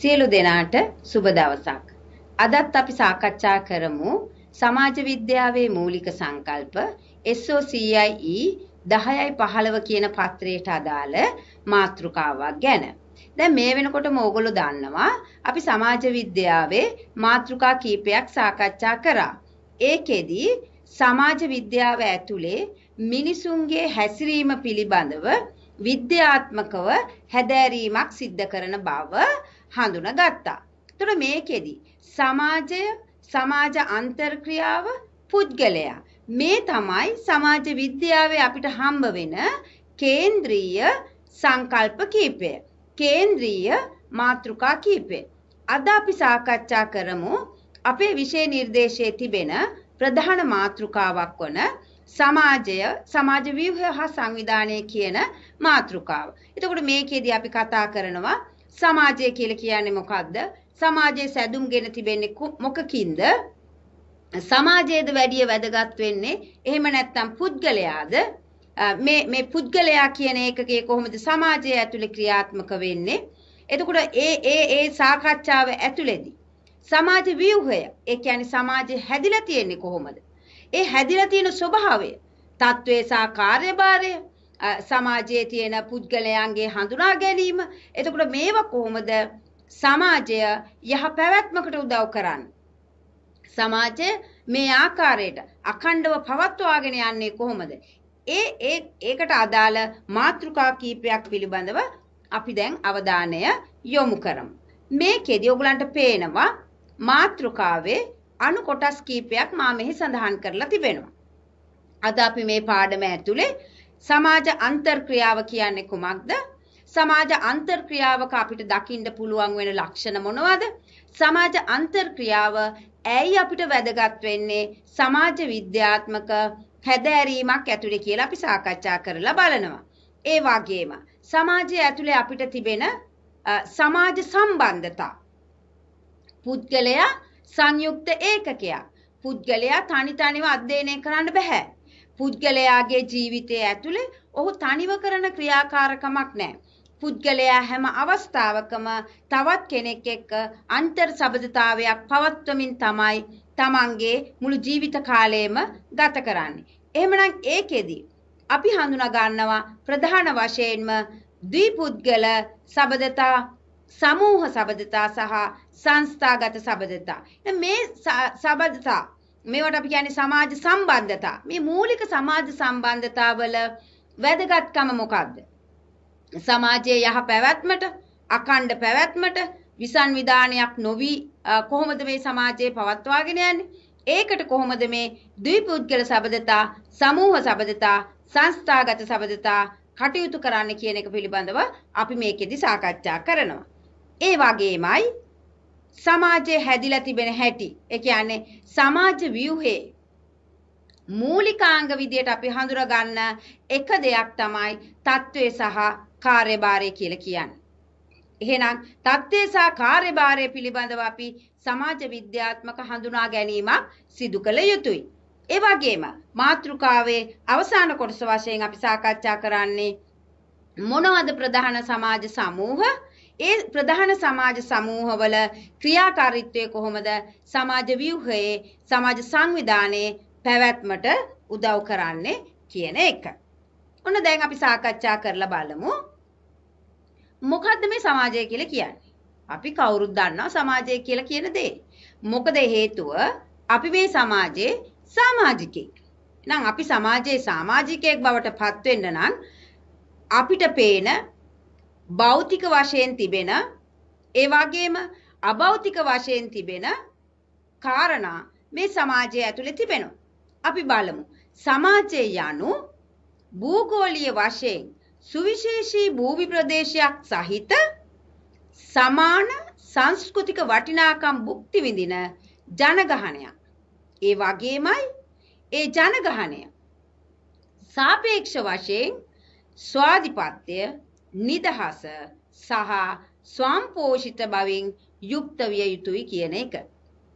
සියලු දෙනාට සුබ දවසක්. අදත් අපි සාකච්ඡා කරමු සමාජ විද්‍යාවේ මූලික සංකල්ප SOCIE 10යි 15 කියන පත්‍රයට අදාළ මාතෘකාවක් ගැන. දැන් මේ වෙනකොටම ඕගොල්ලෝ දන්නවා අපි සමාජ විද්‍යාවේ මාතෘකා කීපයක් සාකච්ඡා කරා. ඒකෙදි සමාජ විද්‍යාව ඇතුලේ මිනිසුන්ගේ හැසිරීම පිළිබඳව විද්‍යාත්මකව හැදෑරීමක් සිද්ධ කරන බව හඳුනාගත්තා. එතකොට මේකෙදි සමාජය සමාජ අන්තර්ක්‍රියාව පුද්ගලයා මේ තමයි සමාජ විද්‍යාවේ අපිට හම්බ වෙන කේන්ද්‍රීය සංකල්ප කීපය. කේන්ද්‍රීය මාතෘකා කීපය. අද අපි සාකච්ඡා කරමු අපේ විෂය නිර්දේශයේ තිබෙන ප්‍රධාන මාතෘකාවක් වන සමාජය සමාජ ව්‍යුහය හා සංවිධානය කියන මාතෘකාව. එතකොට මේකේදී අපි කතා කරනවා සමාජය කියලා කියන්නේ මොකක්ද? සමාජයේ සැදුම්ගෙන තිබෙන්නේ මොකකින්ද? සමාජයේද වැඩිය වැදගත් වෙන්නේ එහෙම නැත්නම් පුද්ගලයාද මේ මේ පුද්ගලයා කියන එකකේ කොහොමද සමාජය ඇතුලේ ක්‍රියාත්මක වෙන්නේ? එතකොට ඒ ඒ ඒ සාකච්ඡාව ඇතුලේදී සමාජ ව්‍යුහය ඒ කියන්නේ සමාජය හැදිලා තියෙන්නේ කොහොමද? ඒ හැදිලා තියෙන ස්වභාවය, තත්ත්වේ සහ කාර්යභාරය සමාජයේ තියෙන පුද්ගලයන්ගේ හඳුනා ගැනීම එතකොට මේව කොහොමද සමාජය යහ පැවැත්මකට උදව් කරන්නේ සමාජය මේ ආකාරයට අඛණ්ඩව පවත්වාගෙන යන්නේ කොහොමද ඒ ඒ ඒකට අදාළ මාතෘකා කීපයක් පිළිබඳව අපි දැන් අවධානය යොමු කරමු මේකෙදී ඔයගලන්ට පේනවා මාතෘකාවේ අණු කොටස් කීපයක් මා මෙහි සඳහන් කරලා තිබෙනවා අද අපි මේ පාඩම ඇතුලේ සමාජ අන්තර්ක්‍රියාව කියන්නේ කුමක්ද? සමාජ අන්තර්ක්‍රියාවක අපිට දකින්න පුළුවන් වෙන ලක්ෂණ මොනවද? සමාජ අන්තර්ක්‍රියාව ඇයි අපිට වැදගත් වෙන්නේ? සමාජ විද්‍යාත්මක හැදෑරීමක් ඇතුලේ කියලා අපි සාකච්ඡා කරලා බලනවා. ඒ වගේම සමාජය ඇතුලේ අපිට තිබෙන සමාජ සම්බන්ධතා පුද්ගලයා සංයුක්ත ඒකකයක්. පුද්ගලයා තනි තනිව අධ්‍යයනය කරන්න බෑ. පුද්ගලයාගේ ජීවිතය ඇතුළේ ඔහු තනිව කරන ක්‍රියාකාරකමක් නැහැ. පුද්ගලයා හැම අවස්ථාවකම තවත් කෙනෙක් එක්ක අන්තර් සබඳතාවයක් පවත්වමින් තමයි තමන්ගේ මුළු ජීවිත කාලයම ගත කරන්නේ. එහෙමනම් ඒකෙදි අපි හඳුනා ගන්නවා ප්‍රධාන වශයෙන්ම ද්විපුද්ගල සබඳතා සමූහ සබඳතා සහ සංස්ථාගත සබඳතා. මේ සබඳතා මේවට අපි කියන්නේ සමාජ සම්බන්ධතා. මේ මූලික සමාජ සම්බන්ධතාවල වැදගත්කම මොකක්ද? සමාජයේ යහ පැවැත්මට, අකණ්ඩ පැවැත්මට විසන් විධානයක් නොවි කොහොමද මේ සමාජයේ පවත්වාගෙන යන්නේ? ඒකට කොහොමද මේ ද්විපුද්ගල සබඳතා, සමූහ සබඳතා, සංස්ථාගත සබඳතා කටයුතු කරන්න කියන එක පිළිබඳව අපි මේකෙදි සාකච්ඡා කරනවා. ඒ වගේමයි සමාජයේ හැදිලා තිබෙන හැටි. ඒ කියන්නේ සමාජ ව්‍යුහේ මූලිකාංග විදියට අපි හඳුනා ගන්න එක දෙයක් තමයි தત્ත්වය සහ කාර්යභාරය කියලා කියන්නේ. එහෙනම් தත්ත්වය සහ කාර්යභාරය පිළිබඳව අපි සමාජ විද්‍යාත්මක හඳුනා ගැනීමක් සිදු කළ යුතුයි. ඒ වගේම මාතෘකාවේ අවසාන කොටස වශයෙන් අපි සාකච්ඡා කරන්නේ මොනවද ප්‍රධාන සමාජ සමූහ ඒ ප්‍රධාන සමාජ සමූහවල ක්‍රියාකාරීත්වය කොහොමද සමාජ ව්‍යුහයේ සමාජ සංවිධානයේ පැවැත්මට උදව් කරන්නේ කියන එක. ඔන්න දැන් අපි සාකච්ඡා කරලා බලමු. මොකද්ද මේ සමාජය කියලා කියන්නේ? අපි කවුරුත් දන්නවා සමාජය කියලා කියන දේ. මොකද හේතුව අපි මේ සමාජයේ සමාජිකයෙක්. නම් අපි සමාජයේ සමාජිකයෙක් බවට පත් වෙන්න නම් අපිට පේන භෞතික වශයෙන් තිබෙන ඒ වගේම අභෞතික වශයෙන් තිබෙන කාරණා මේ සමාජය ඇතුලේ තිබෙනවා. අපි බලමු. සමාජය යනු භූගෝලීය වශයෙන් සුවිශේෂී භූමි ප්‍රදේශයක් සහිත සමාන සංස්කෘතික වටිනාකම් භුක්ති විඳින ජනගහනයක්. ඒ වගේමයි ඒ ජනගහනය සාපේක්ෂ වශයෙන් ස්වාධිපත්‍ය නිදහස සහ ස්වම්පෝෂිත බවින් යුක්ත විය යුතුයි කියන එක.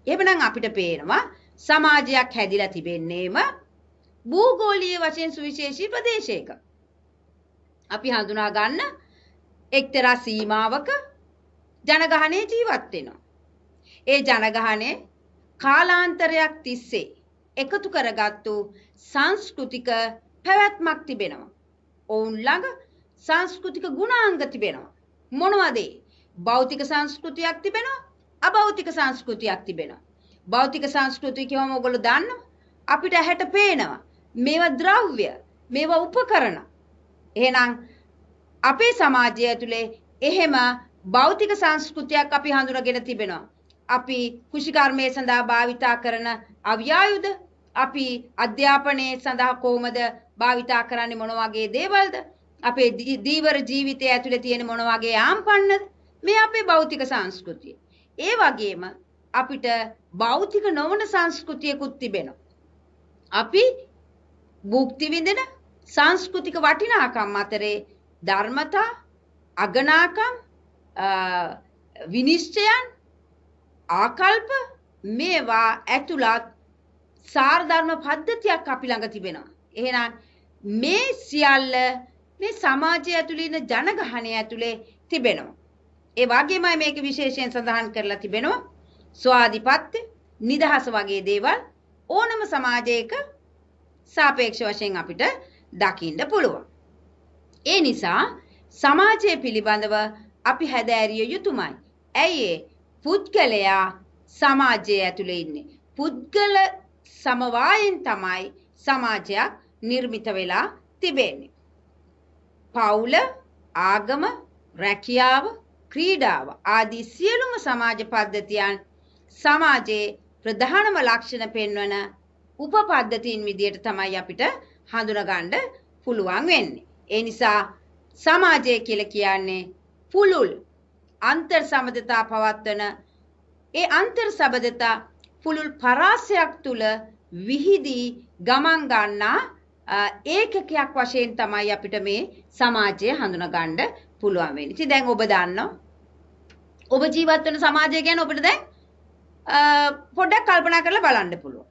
එහෙමනම් අපිට පේනවා සමාජයක් හැදිලා තිබෙන්නේම භූගෝලීය වශයෙන් සුවිශේෂී ප්‍රදේශයක. අපි හඳුනා ගන්න එක්තරා සීමාවක ජනගහනය ජීවත් වෙනවා. ඒ ජනගහනය කාලාන්තරයක් තිස්සේ එකතු කරගත්තු සංස්කෘතික පැවැත්මක් තිබෙනවා. ඔවුන් ළඟ සංස්කෘතික ගුණාංග තිබෙනවා. මොනවද භෞතික සංස්කෘතියක් තිබෙනවා අභෞතික සංස්කෘතියක් තිබෙනවා. භෞතික සංස්කෘතිය කියවම ඔයගොල්ලෝ දන්නවා. අපිට ඇහැට පේනවා. මේවා ද්‍රව්‍ය, මේවා උපකරණ. එහෙනම් අපේ සමාජය ඇතුලේ එහෙම භෞතික සංස්කෘතියක් අපි හඳුනගෙන තිබෙනවා. අපි කෘෂිකර්මයේ සඳහා භාවිතා කරන අව්‍යායුධ අපි අධ්‍යාපනයේ සඳහා කොහොමද භාවිතා කරන්නේ මොන වගේ දේවල්ද අපේ දීවර ජීවිතය ඇතුලේ තියෙන මොන වගේ යාම්පන්නද? මේ අපේ භෞතික සංස්කෘතිය. ඒ වගේම අපිට භෞතික නොවන සංස්කෘතියකුත් තිබෙනවා. අපි භුක්ති විඳින සංස්කෘතික වටිනාකම් අතරේ ධර්මතා, අගනාකම්, විනිශ්චයන්, ආකල්ප මේවා ඇතුළත් සාරධර්ම පද්ධතියක් අපි ළඟ තිබෙනවා. එහෙනම් මේ සියල්ල මේ සමාජය ඇතුළේ ඉන්න ජනගහණය ඇතුළේ තිබෙනවා. ඒ වගේමයි මේක විශේෂයෙන් සඳහන් කරලා තිබෙනවා. ස්වාධිපත්‍ය, නිදහස වගේ දේවල් ඕනම සමාජයක සාපේක්ෂ වශයෙන් අපිට දකින්න පුළුවන්. ඒ නිසා සමාජය පිළිබඳව අපි හැදෑරිය යුතුමයි. ඇයි පුද්ගලයා සමාජය ඇතුළේ ඉන්නේ. පුද්ගල සමவாயෙන් තමයි සමාජයක් නිර්මිත වෙලා තිබෙන්නේ. පවුල ආගම රැකියාව ක්‍රීඩාව ආදී සියලුම සමාජ පද්ධතියන් සමාජයේ ප්‍රධානම ලක්ෂණ පෙන්වන උපපද්ධතීන් විදියට තමයි අපිට හඳුනගන්න පුළුවන් වෙන්නේ. ඒ නිසා සමාජය කියලා කියන්නේ පුළුල් අන්තර් සමදතා පවත්වන ඒ අන්තර් සබදතා පුළුල් පරාසයක් තුල විහිදී ගමන් ගන්නා ඒකකයක් වශයෙන් තමයි අපිට මේ සමාජය හඳුනගන්න පුළුවන් වෙන්නේ. ඉතින් දැන් ඔබ දන්නවා ඔබ ජීවත් වෙන සමාජය ගැන ඔබට දැන් පොඩ්ඩක් කල්පනා කරලා බලන්න පුළුවන්.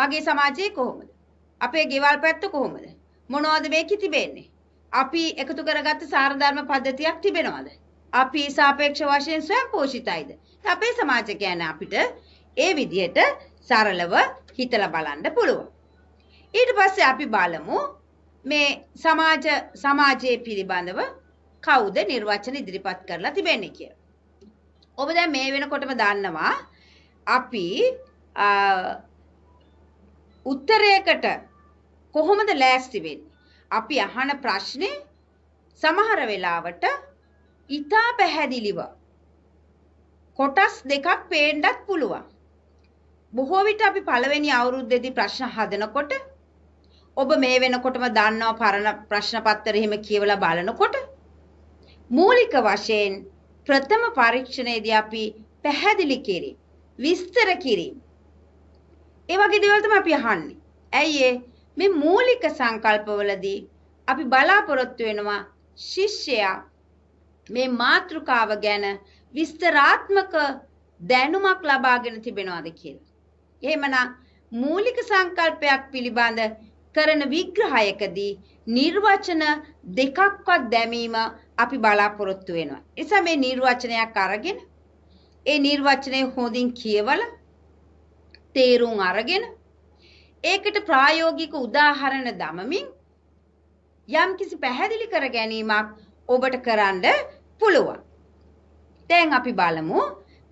මගේ සමාජයේ කොහොමද? අපේ ගෙවල් පැත්ත කොහොමද? මොනවද මේකේ තිබෙන්නේ? අපි එකතු කරගත්ත සාරධර්ම පද්ධතියක් තිබෙනවද? අපි සාපේක්ෂ වශයෙන් ස්වයං පෝෂිතයිද? අපේ සමාජය ගැන අපිට ඒ විදිහට සරලව හිතලා බලන්න පුළුවන්. ඊට පස්සේ අපි බලමු මේ සමාජ සමාජයේ පිළිබඳව කවුද නිර්වචන ඉදිරිපත් කරලා තිබෙන්නේ කියලා. ඔබ දැන් මේ වෙනකොටම දන්නවා අපි උත්තරයකට කොහොමද ලෑස්ති වෙන්නේ? අපි අහන ප්‍රශ්නේ සමහර වෙලාවට ඊටා පැහැදිලිව කොටස් දෙකක් පේන්නත් පුළුවන්. බොහෝ විට අපි පළවෙනි අවුරුද්දේදී ප්‍රශ්න හදනකොට ඔබ මේ වෙනකොටම දන්නවා පරණ ප්‍රශ්න පත්‍ර එහෙම කියවලා බලනකොට මූලික වශයෙන් ප්‍රථම පරීක්ෂණයේදී අපි පැහැදිලි කිරීම විස්තර කිරීම ඒ වගේ දේවල් තමයි අපි අහන්නේ. ඇයි ඒ මේ මූලික සංකල්පවලදී අපි බලාපොරොත්තු වෙනවා ශිෂ්‍යයා මේ මාතෘකාව ගැන විස්තරාත්මක දැනුමක් ලබාගෙන තිබෙනවාද කියලා. එහෙමනම් මූලික සංකල්පයක් පිළිබඳ කරන විග්‍රහයකදී නිර්වචන දෙකක්වත් දැමීම අපි බලාපොරොත්තු වෙනවා. එසා මේ නිර්වචනයක් අරගෙන ඒ නිර්වචනය හොඳින් කියවල තේරුම් අරගෙන ඒකට ප්‍රායෝගික උදාහරණ දමමින් යම්කිසි පැහැදිලි කර ගැනීමක් ඔබට කරන්න පුළුවන්. දැන් අපි බලමු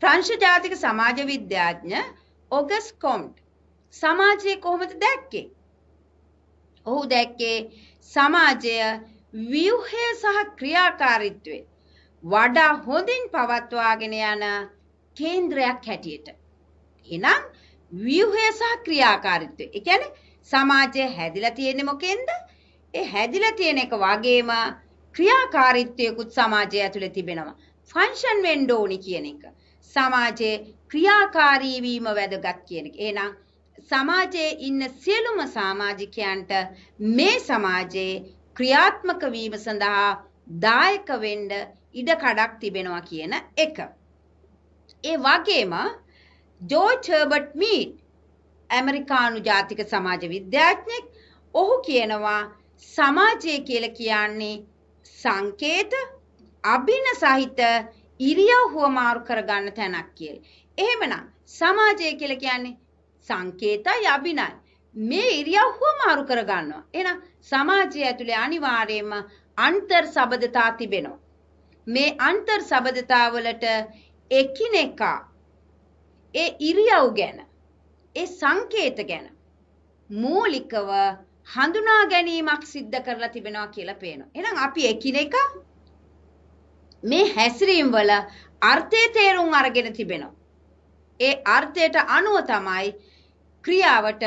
ප්‍රංශ ජාතික සමාජ විද්‍යාඥ ඔගස් කොම්ට් සමාජය කොහොමද දැක්කේ? ඔහු දැක්කේ සමාජය ව්‍යුහය සහ ක්‍රියාකාරීත්වය වඩා හොඳින් පවත්වාගෙන යන කේන්ද්‍රයක් හැටියට. එහෙනම් ව්‍යුහය සහ ක්‍රියාකාරීත්වය. ඒ කියන්නේ සමාජය හැදිලා තියෙන්නේ මොකෙන්ද? ඒ හැදිලා තියෙන එක වගේම ක්‍රියාකාරීත්වයකුත් සමාජය ඇතුලේ තිබෙනවා. ෆන්ක්ෂන් වෙන්න ඕනි කියන එක. සමාජයේ ක්‍රියාකාරී වීම වැදගත් කියන එක. එහෙනම් සමාජයේ ඉන්න සියලුම සමාජිකයන්ට මේ සමාජයේ ක්‍රියාත්මක වීම සඳහා දායක වෙන්න ඉඩ කඩක් තිබෙනවා කියන එක. ඒ වගේම ජෝර්ජ් හර්බර්ට් මීඩ් ඇමරිකානු ජාතික සමාජ විද්‍යාඥයෙක් ඔහු කියනවා සමාජය කියලා කියන්නේ සංකේත අභින සහිත ඉරියව්ව මාරු කරගන්න තැනක් කියලා. එහෙමනම් සමාජය කියලා කියන්නේ සංකේතයි අභිනයි. මේ ඉරියව්ව මාරු කර ගන්නවා. එහෙනම් සමාජය ඇතුලේ අනිවාර්යයෙන්ම අන්තර් සබදතා තිබෙනවා. මේ අන්තර් සබදතා වලට එකිනෙකා ඒ ඉරියව් ගැන ඒ සංකේත ගැන මූලිකව හඳුනා ගැනීමක් සිද්ධ කරලා තිබෙනවා කියලා පේනවා. එහෙනම් අපි එකිනෙක මේ හැසිරීම් වල අර්ථය තේරුම් අරගෙන තිබෙනවා. ඒ අර්ථයට අනුව තමයි ක්‍රියාවට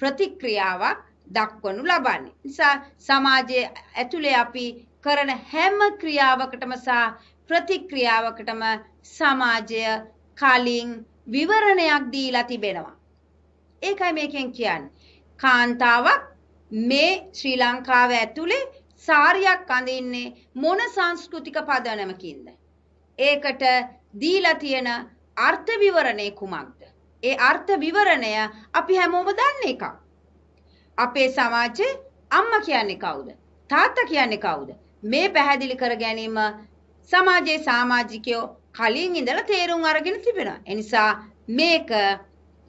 ප්‍රතික්‍රියාවක් දක්වනු ලබන්නේ. නිසා සමාජයේ ඇතුලේ අපි කරන හැම ක්‍රියාවකටම සහ ප්‍රතික්‍රියාවකටම සමාජය කලින් විවරණයක් දීලා තිබෙනවා. ඒකයි මේකෙන් කියන්නේ. කාන්තාවක් මේ ශ්‍රී ලංකාව ඇතුලේ සාරියක් අඳින්නේ මොන සංස්කෘතික පදනමකින්ද? ඒකට දීලා තියෙන අර්ථ විවරණේ කුමක්ද? ඒ අර්ථ විවරණය අපි හැමෝම දන්න එකක්. අපේ සමාජයේ අම්මා කියන්නේ කවුද? තාත්තා කියන්නේ කවුද? මේ පැහැදිලි කර ගැනීම සමාජයේ සමාජිකයෝ කලින් ඉඳලා තේරුම් අරගෙන තිබෙනවා. එනිසා මේක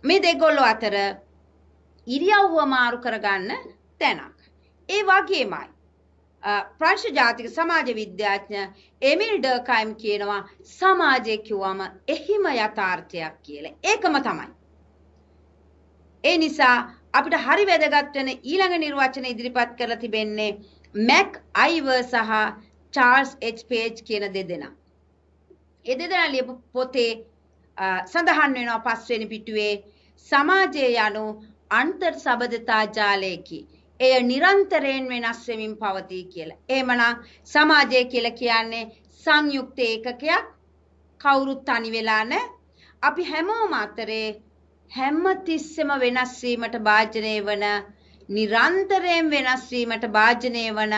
මේ දෙගොල්ලෝ අතර ඉරියව්ව මාරු කරගන්න තැනක්. ඒ වගේමයි ප්‍රංශ ජාතික සමාජ විද්‍යාඥ එමිල් ඩර්කයිම් කියනවා සමාජය කිව්වම එහිම යථාර්ථයක් කියලා. ඒකම තමයි. ඒ නිසා අපිට හරි වැදගත් වෙන ඊළඟ නිර්වචන ඉදිරිපත් කරලා තිබෙන්නේ මැක් අයිවර් සහ චාල්ස් එච් පේජ් කියන දෙදෙනා. ඒ දෙදෙනා ලියපු පොතේ සඳහන් වෙනවා පස්වෙනි පිටුවේ සමාජය යනු අන්තර් සබඳතා ජාලයකි. එය නිරන්තරයෙන් වෙනස් වෙමින් පවතී කියලා. එහෙමනම් සමාජය කියලා කියන්නේ සංයුක්ත ඒකකයක් කවුරුත් තනි වෙලා නැහැ. අපි හැමෝම අතරේ හැම තිස්සෙම වෙනස් වීමට භාජනය වන නිරන්තරයෙන් වෙනස් වීමට භාජනය වන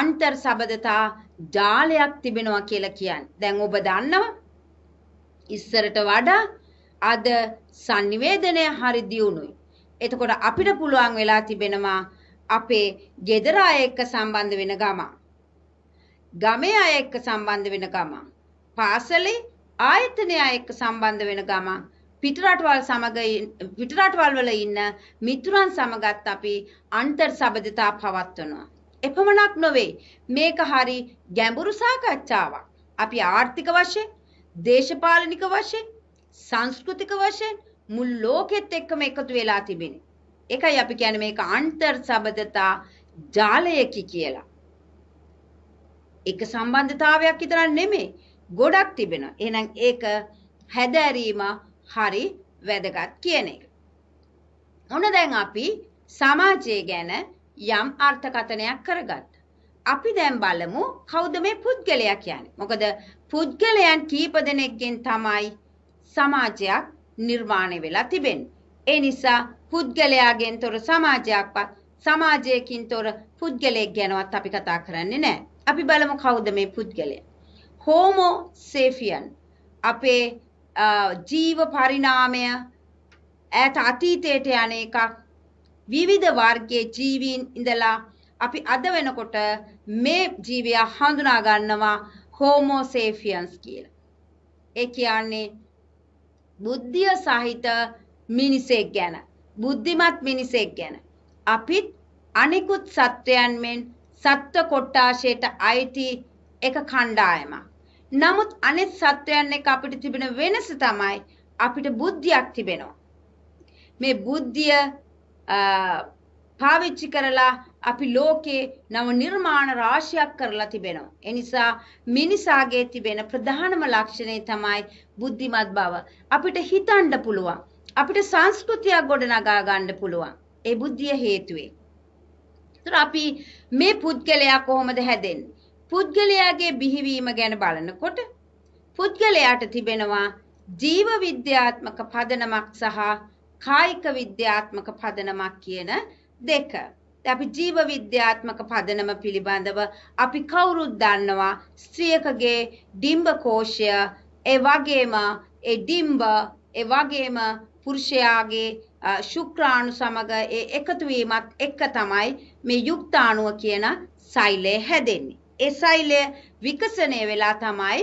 අන්තර් සබඳතා ජාලයක් තිබෙනවා කියලා කියන්නේ. දැන් ඔබ දන්නවා ඉස්සරට වඩා අද sannivedanaya හරි දියුණුයි. එතකොට අපිට පුළුවන් වෙලා තිබෙනවා අපේ ගෙදර අය එක්ක සම්බන්ධ වෙන ගමන්. ගමේ අය එක්ක සම්බන්ධ වෙන ගමන්. පාසලේ ආයතනය අය එක්ක සම්බන්ධ වෙන ගමන්. පිටරටවල් සමග පිටරටවල් වල ඉන්න මිතුරන් සමගත් අපි අන්තර් සබඳතා පවත්වනවා. එපමණක් නොවේ මේක හරි ගැඹුරු සාකච්ඡාවක්. අපි ආර්ථික වශයෙන්, දේශපාලනික වශයෙන්, සංස්කෘතික වශයෙන් මුල් ලෝකෙත් එක්කම එකතු වෙලා තිබෙනවා. ඒකයි අපි කියන්නේ මේක අන්තර් සබඳතා ජාලයකි කියලා. එක සම්බන්ධතාවයක් විතරක් නෙමෙයි ගොඩක් තිබෙනවා. එහෙනම් ඒක හැදෑරීම හරි වැදගත් කියන එක. ඔන්න දැන් අපි සමාජය ගැන යම් අර්ථකථනයක් කරගත්තා. අපි දැන් බලමු කවුද මේ පුද්ගලයා කියන්නේ. මොකද පුද්ගලයන් කීප දෙනෙක්ගෙන් තමයි සමාජයක් නිර්මාණය වෙලා තිබෙන්නේ. ඒ නිසා පුද්ගලයාගෙන් තොර සමාජයක්වත් සමාජයකින් තොර පුද්ගලයෙක් ගැනවත් අපි කතා කරන්නේ නැහැ. අපි බලමු කවුද මේ පුද්ගලයා. හෝමෝ සේෆියන් අපේ ජීව පරිණාමය ඈත අතීතයට යන එකක් විවිධ වර්ගයේ ජීවීන් ඉඳලා අපි අද වෙනකොට මේ ජීවියා හඳුනා ගන්නවා හෝමෝ සේෆියන්ස් කියලා. ඒ කියන්නේ බුද්ධිය සහිත මිනිසෙක් ගැන බුද්ධිමත් මිනිසෙක් ගැන අපිත් අනිකුත් සත්වයන් මෙන් සත්ව කොට්ටාශයට අයිති එක කණ්ඩායමක්. නමුත් අනිත් සත්වයන් එක අපිට තිබෙන වෙනස තමයි අපිට බුද්ධියක් තිබෙනවා. මේ බුද්ධිය පාවිච්චි කරලා අපි ලෝකේ නව නිර්මාණ රාශියක් කරලා තිබෙනවා. එනිසා මිනිසාගේ තිබෙන ප්‍රධානම ලක්ෂණය තමයි බුද්ධිමත් බව. අපිට හිතන්න පුළුවන්. අපිට සංස්කෘතියක් ගොඩනගා ගන්න පුළුවන්. ඒ බුද්ධිය හේතුවෙන්. ඒතර අපි මේ පුද්ගලයා කොහොමද හැදෙන්නේ? පුද්ගලයාගේ බිහිවීම ගැන බලනකොට පුද්ගලයාට තිබෙනවා ජීව විද්‍යාත්මක පදනමක් සහ කායික විද්‍යාත්මක පදනමක් කියන දෙක. අපි ජීව විද්‍යාත්මක පදනම පිළිබඳව අපි කවුරුත් දන්නවා ස්ත්‍රියකගේ ඩිම්බ කෝෂය ඒ වගේම ඒ ඩිම්බ ඒ වගේම පුරුෂයාගේ ශුක්‍රාණු සමග ඒ එකතු වීමත් එක්ක තමයි මේ යුක්තාණුව කියන සෛලය හැදෙන්නේ. ඒ සෛලය විකසණය වෙලා තමයි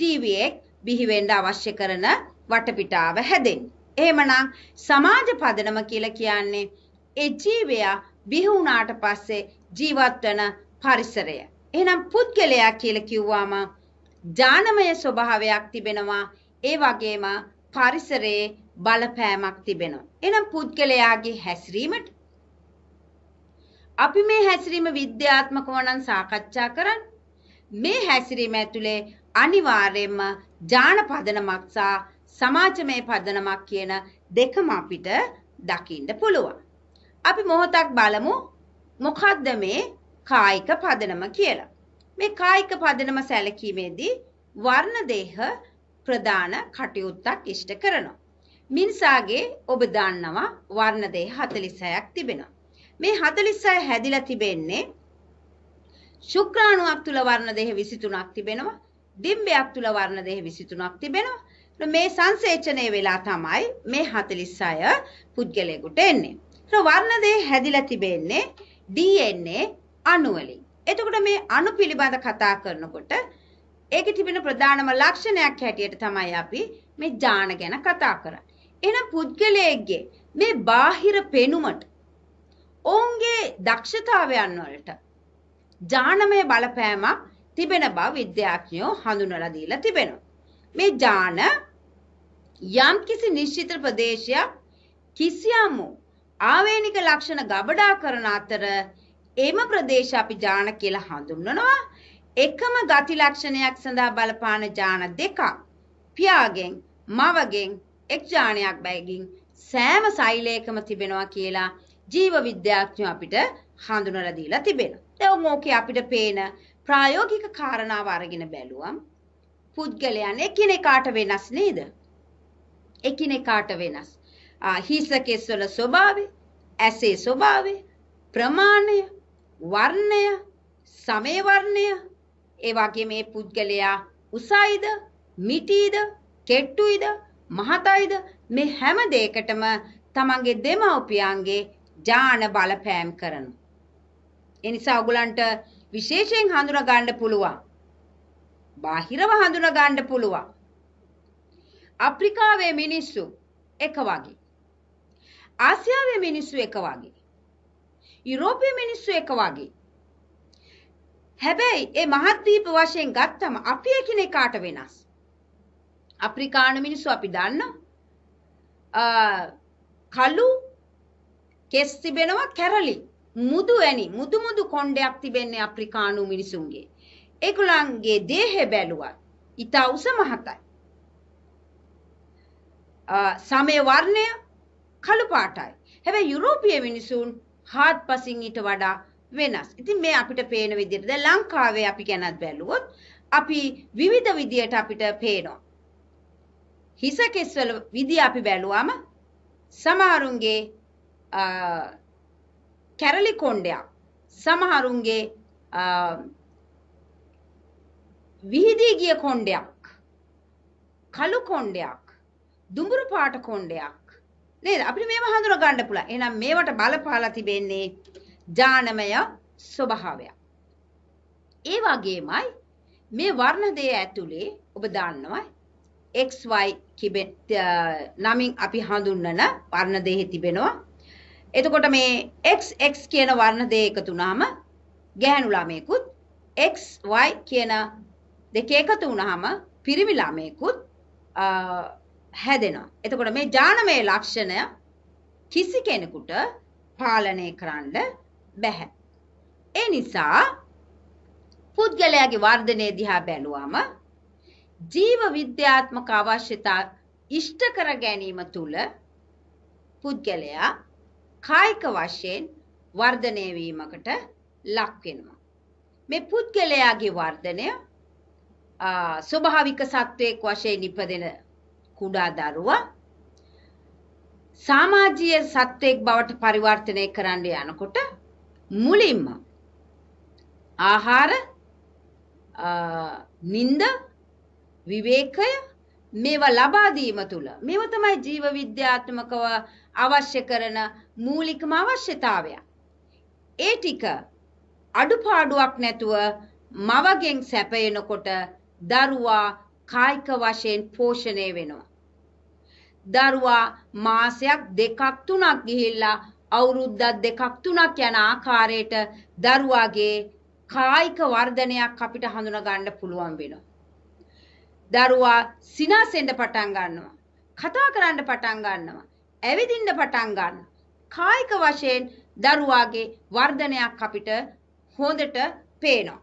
ජීවියෙක් බිහි වෙන්න අවශ්‍ය කරන වටපිටාව හැදෙන්නේ. එහෙමනම් සමාජ පදනම කියලා කියන්නේ ඒ ජීවයා බිහි වුණාට පස්සේ ජීවත් වෙන පරිසරය. එහෙනම් පුද්ගලයා කියලා කිව්වම ඥානමය ස්වභාවයක් තිබෙනවා. ඒ වගේම පරිසරයේ බලපෑමක් තිබෙනවා. එනම් පුද්ගලයාගේ හැසිරීමට අපි මේ හැසිරීම විද්‍යාත්මකව නම් සාකච්ඡා කරන්න. මේ හැසිරීම ඇතුලේ අනිවාර්යයෙන්ම ඥාන පදනමක් සහ සමාජමය පදනමක් කියන දෙකම අපිට දකින්න පුළුවන්. අපි මොහොතක් බලමු මොකද්ද මේ කායික පදනම කියලා. මේ කායික පදනම සැලකීමේදී වර්ණ දේහ ප්‍රධාන කටයුත්තක් ඉෂ්ට කරනවා. මිනිසාගේ ඔබ දන්නවා වර්ණ දෙය 46ක් තිබෙනවා. මේ 46 හැදිලා තිබෙන්නේ ශුක්‍රාණුවක් තුල වර්ණ දෙය 23ක් තිබෙනවා. දිම්බයක් තුල වර්ණ දෙය 23ක් තිබෙනවා. මේ සංසේචනය වෙලා තමයි මේ 46 පුද්ගලයෙකුට එන්නේ. ඒතර වර්ණ දෙය හැදිලා තිබෙන්නේ DNA අණු වලින්. එතකොට මේ අණු පිළිබඳ කතා කරනකොට ඒකේ තිබෙන ප්‍රධානම ලක්ෂණයක් හැටියට තමයි අපි මේ ඥාන ගැන කතා කරන්නේ. එහෙනම් පුද්ගලයෙක්ගේ මේ බාහිර පෙනුමට ඔවුන්ගේ දක්ෂතාවයන් වලට ඥානමය බලපෑමක් තිබෙන බව විද්‍යාඥයෝ හඳුනලා දීලා තිබෙනවා. මේ ඥාන යම්කිසි නිශ්චිත ප්‍රදේශයක් කිසියම් ආවේනික ලක්ෂණ ගබඩා කරන අතර එම ප්‍රදේශ අපි ඥාන කියලා හඳුන්වනවා. එකම ගති ලක්ෂණයක් සඳහා බලපාන ඥාන දෙකක්. පියාගෙන්, මවගෙන්, එක් ජාණයක් බැගින් සෑම සෛලයකම තිබෙනවා කියලා ජීව විද්‍යාඥයෝ අපිට හඳුනලා දීලා තිබෙනවා. දැන් ඕකේ අපිට පේන ප්‍රායෝගික කාරණාව අරගෙන බැලුවම් පුද්ගලයන් එකිනෙකාට වෙනස් නේද? එකිනෙකාට වෙනස්. හිස කෙස්වල ස්වභාවය, ඇසේ ස්වභාවය, ප්‍රමාණය, වර්ණය, සමේ වර්ණය, ඒ වගේ මේ පුද්ගලයා උසයිද, මිටිද, කෙට්ටුයිද, මහතයිද මේ හැම දෙයකටම තමන්ගේ දෙමව්පියන්ගේ ඥාන බලපෑම් කරන. ඒ නිසා ඔයගලන්ට විශේෂයෙන් හඳුනා ගන්න පුළුවන්. බාහිරව හඳුනා ගන්න පුළුවන්. අප්‍රිකාවේ මිනිස්සු එක වගේ. ආසියාවේ මිනිස්සු එක වගේ. යුරෝපීය මිනිස්සු එක වගේ. හැබැයි ඒ මහද්වීප වශයෙන් ගත්තම අපි එකිනෙකාට වෙනස්. අප්‍රිකානු මිනිස්සු අපි දන්නවා කළු කෙස් තිබෙනවා කැරලි මුදු ඇනි මුදු මුදු කොණ්ඩයක් තිබෙන්නේ අප්‍රිකානු මිනිසුන්ගේ ඒගොල්ලන්ගේ දේහ බැලුවත් ඉතා උස මහතයි සමේ වර්ණය කළු පාටයි හැබැයි යුරෝපීය මිනිසුන් හාත්පසින් ඊට වඩා වෙනස්. ඉතින් මේ අපිට පේන විදිහට දැන් ලංකාවේ අපි ගැනත් බැලුවොත් අපි විවිධ විදියට අපිට පේනවා. හිස කෙස්වල විදි අපි බැලුවම සමහරුන්ගේ කැරලි කොණ්ඩයක් සමහරුන්ගේ විහිදී ගිය කොණ්ඩයක් කළු කොණ්ඩයක් දුඹුරු පාට කොණ්ඩයක් නේද අපිට මේව හඳුනා ගන්න පුළුවන් එහෙනම් මේවට බලපාලා තිබෙන්නේ ඥානමය ස්වභාවය ඒ වගේමයි මේ වර්ණ දෙය ඇතුලේ ඔබ දන්නවා XY කිබෙන් නමින් අපි හඳුන්වන වර්ණ දෙහි තිබෙනවා. එතකොට මේ XX කියන වර්ණ දෙය එකතු වුනහම ගැහැණු ළමයෙකුත් XY කියන දෙක එකතු වුනහම පිරිමි ළමයෙකුත් හැදෙනවා. එතකොට මේ ජානමය ලක්ෂණය කිසි කෙනෙකුට පාලනය කරන්න බැහැ. ඒ නිසා පුද්ගලයාගේ වර්ධනය දිහා බැලුවම ජීව විද්‍යාත්මක අවශ්‍යතා ඉෂ්ට කර ගැනීම තුළ පුද්ගලයා කායික වශයෙන් වර්ධනය වීමකට ලක් වෙනවා. මේ පුද්ගලයාගේ වර්ධනය ස්වභාවික සත්වයෙක් වශයෙන් ඉපදෙන කුඩා දරුවා සමාජීය සත්වයෙක් බවට පරිවර්තනය කරන්න යනකොට මුලින්ම ආහාර නිින්ද විවේකය මේවා ලබා දීම තුල මේව තමයි ජීව විද්‍යාත්මකව අවශ්‍ය කරන මූලිකම අවශ්‍යතාවය. ඒ ටික අඩුපාඩුවක් නැතුව මවගෙන් සැපයෙනකොට දරුවා කායික වශයෙන් පෝෂණය වෙනවා. දරුවා මාසයක් දෙකක් තුනක් ගිහිල්ලා අවුරුද්දක් දෙකක් තුනක් යන ආකාරයට දරුවාගේ කායික වර්ධනයක් අපිට හඳුනා ගන්න පුළුවන් වෙනවා. දරුවා සිනාසෙන්ඩ පටන් ගන්නවා. කතා කරන්න පටන් ගන්නවා. ඇවිදින්න පටන් ගන්න. කායික වශයෙන් දරුවාගේ වර්ධනයක් අපිට හොඳට පේනවා.